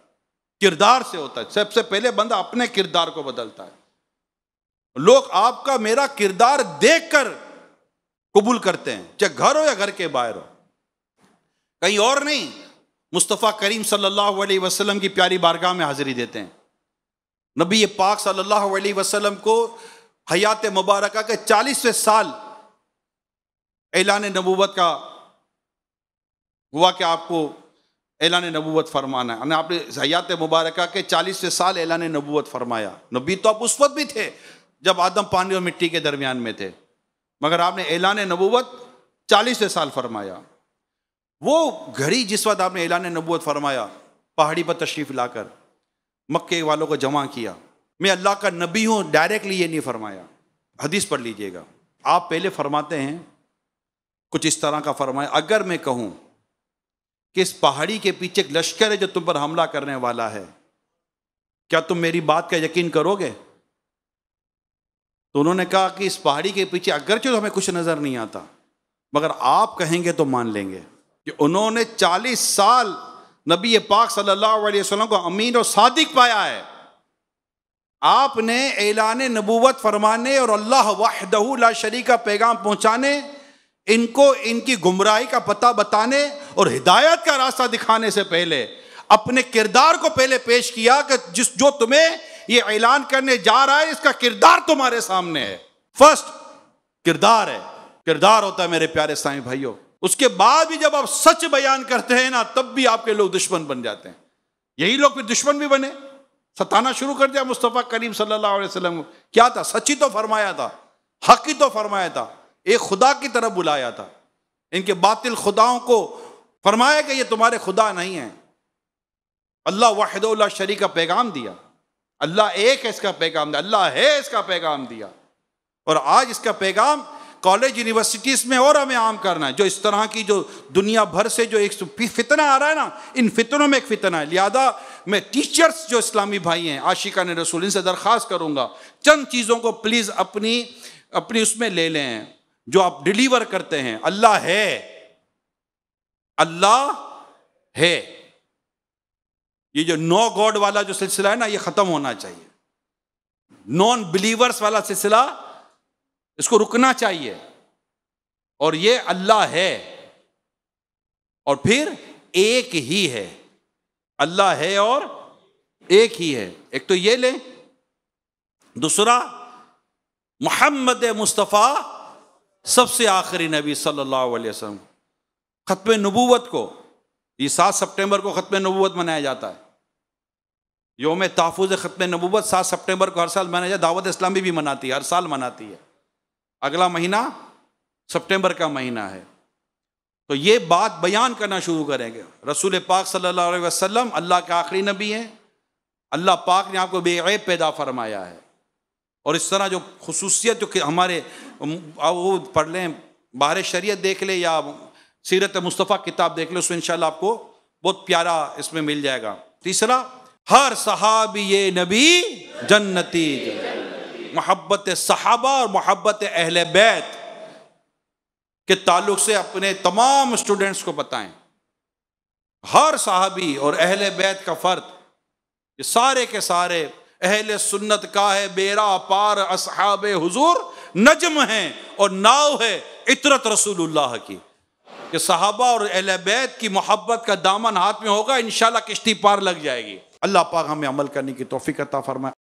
किरदार से होता है सबसे पहले बंदा अपने किरदार को बदलता है लोग आपका मेरा किरदार देखकर कबूल करते हैं चाहे घर हो या घर के बाहर हो कहीं और नहीं मुस्तफ़ा करीम सल्लल्लाहु अलैहि वसल्लम की प्यारी बारगाह में हाज़िरी देते हैं नबी पाक सल्लल्लाहु अलैहि वसल्लम को हयात मुबारक के चालीसवें साल ऐलान नबूवत का हुआ कि आपको ऐलान नबूवत फरमाना है आपने हयात मुबारक के चालीसवें साल ऐलान नबूवत फरमाया नबी तो आप उस वक्त भी थे जब आदम पानी और मिट्टी के दरमियान में थे मगर आपने ऐलान नबूवत चालीसवें साल फरमाया वो घड़ी जिस वक्त आपने ऐलान नबूत फरमाया पहाड़ी पर तशरीफ़ लाकर मक्के वालों को जमा किया मैं अल्लाह का नबी हूँ डायरेक्टली ये नहीं फरमाया हदीस पढ़ लीजिएगा आप पहले फरमाते हैं कुछ इस तरह का फरमाया अगर मैं कहूँ कि इस पहाड़ी के पीछे एक लश्कर है जो तुम पर हमला करने वाला है क्या तुम मेरी बात का यकीन करोगे तो उन्होंने कहा कि इस पहाड़ी के पीछे अगरचे तो हमें कुछ नज़र नहीं आता मगर आप कहेंगे तो मान लेंगे कि उन्होंने 40 साल नबी पाक सल्लल्लाहु अलैहि वसल्लम को अमीन और सादिक पाया है आपने ऐलान नबूवत फरमाने और अल्लाह वाहदहला शरी का पैगाम पहुंचाने इनको इनकी गुमराही का पता बताने और हिदायत का रास्ता दिखाने से पहले अपने किरदार को पहले पेश किया कि जिस जो तुम्हें ये ऐलान करने जा रहा है इसका किरदार तुम्हारे सामने है फर्स्ट किरदार है किरदार होता है मेरे प्यारे साई भाइयों उसके बाद भी जब आप सच बयान करते हैं ना तब भी आपके लोग दुश्मन बन जाते हैं यही लोग फिर दुश्मन भी बने सताना शुरू कर दिया मुस्तफ़ा करीम सल्लाम अलैहि वसल्लम को क्या था सच ही तो फरमाया था हक ही तो फरमाया था एक खुदा की तरफ बुलाया था इनके बातिल खुदाओं को फरमाया कि ये तुम्हारे खुदा नहीं है अल्लाह वाहिद शरी का पैगाम दिया अल्लाह एक है इसका पैगाम दिया अल्लाह है इसका पैगाम दिया और आज इसका पैगाम कॉलेज यूनिवर्सिटीज़ में और हमें आम करना है जो इस तरह की जो दुनिया भर से जो एक फितना आ रहा है ना इन फितनों में एक फितना है लिहाजा मैं टीचर्स जो इस्लामी भाई हैं आशिका ने रसूल इनसे दरख्वास्त करूँगा चंद चीज़ों को प्लीज़ अपनी अपनी उसमें ले लें जो आप डिलीवर करते हैं अल्लाह है अल्लाह है ये जो नो गॉड वाला जो सिलसिला है ना ये ख़त्म होना चाहिए नॉन बिलीवर्स वाला सिलसिला इसको रुकना चाहिए और ये अल्लाह है और फिर एक ही है अल्लाह है और एक ही है एक तो ये लें दूसरा मोहम्मद मुस्तफ़ा सबसे आखिरी नबी सल्लल्लाहु अलैहि वसल्लम ख़त्म नबूवत को ये सात सितंबर को ख़त्म नबूवत मनाया जाता है योम तहफुज ख़त्म नबूवत सात सितंबर को हर साल मनाया जाता है दावत इस्लामी भी मनाती है हर साल मनाती है अगला महीना सितंबर का महीना है तो ये बात बयान करना शुरू करेंगे रसूल पाक सल्लल्लाहु अलैहि वसल्लम अल्लाह के आखिरी नबी हैं अल्लाह पाक ने आपको बेब पैदा फरमाया है और इस तरह जो खसूसियत जो हमारे वो पढ़ लें बाहर शरीयत देख लें या सीरत मुस्तफ़ा किताब देख लें उसमें इन आपको बहुत प्यारा इसमें मिल जाएगा तीसरा हर सहाबी ये नबी जन्नती जन्नती मोहब्बत सहाबा और मोहब्बत अहल बैत के ताल्लुक से अपने तमाम स्टूडेंट्स को बताएं हर साहबी और अहल बैत का फ़र्द ये सारे के सारे अहल सुन्नत का है बेरा पार असहाब हजूर नजम है और नाव है इतरत रसूलुल्लाह की कि सहाबा और अहल बैत की मोहब्बत का दामन हाथ में होगा इन किश्ती पार लग जाएगी अल्लाह पाक हमें अमल करने की तोफ़ी अता फरमाए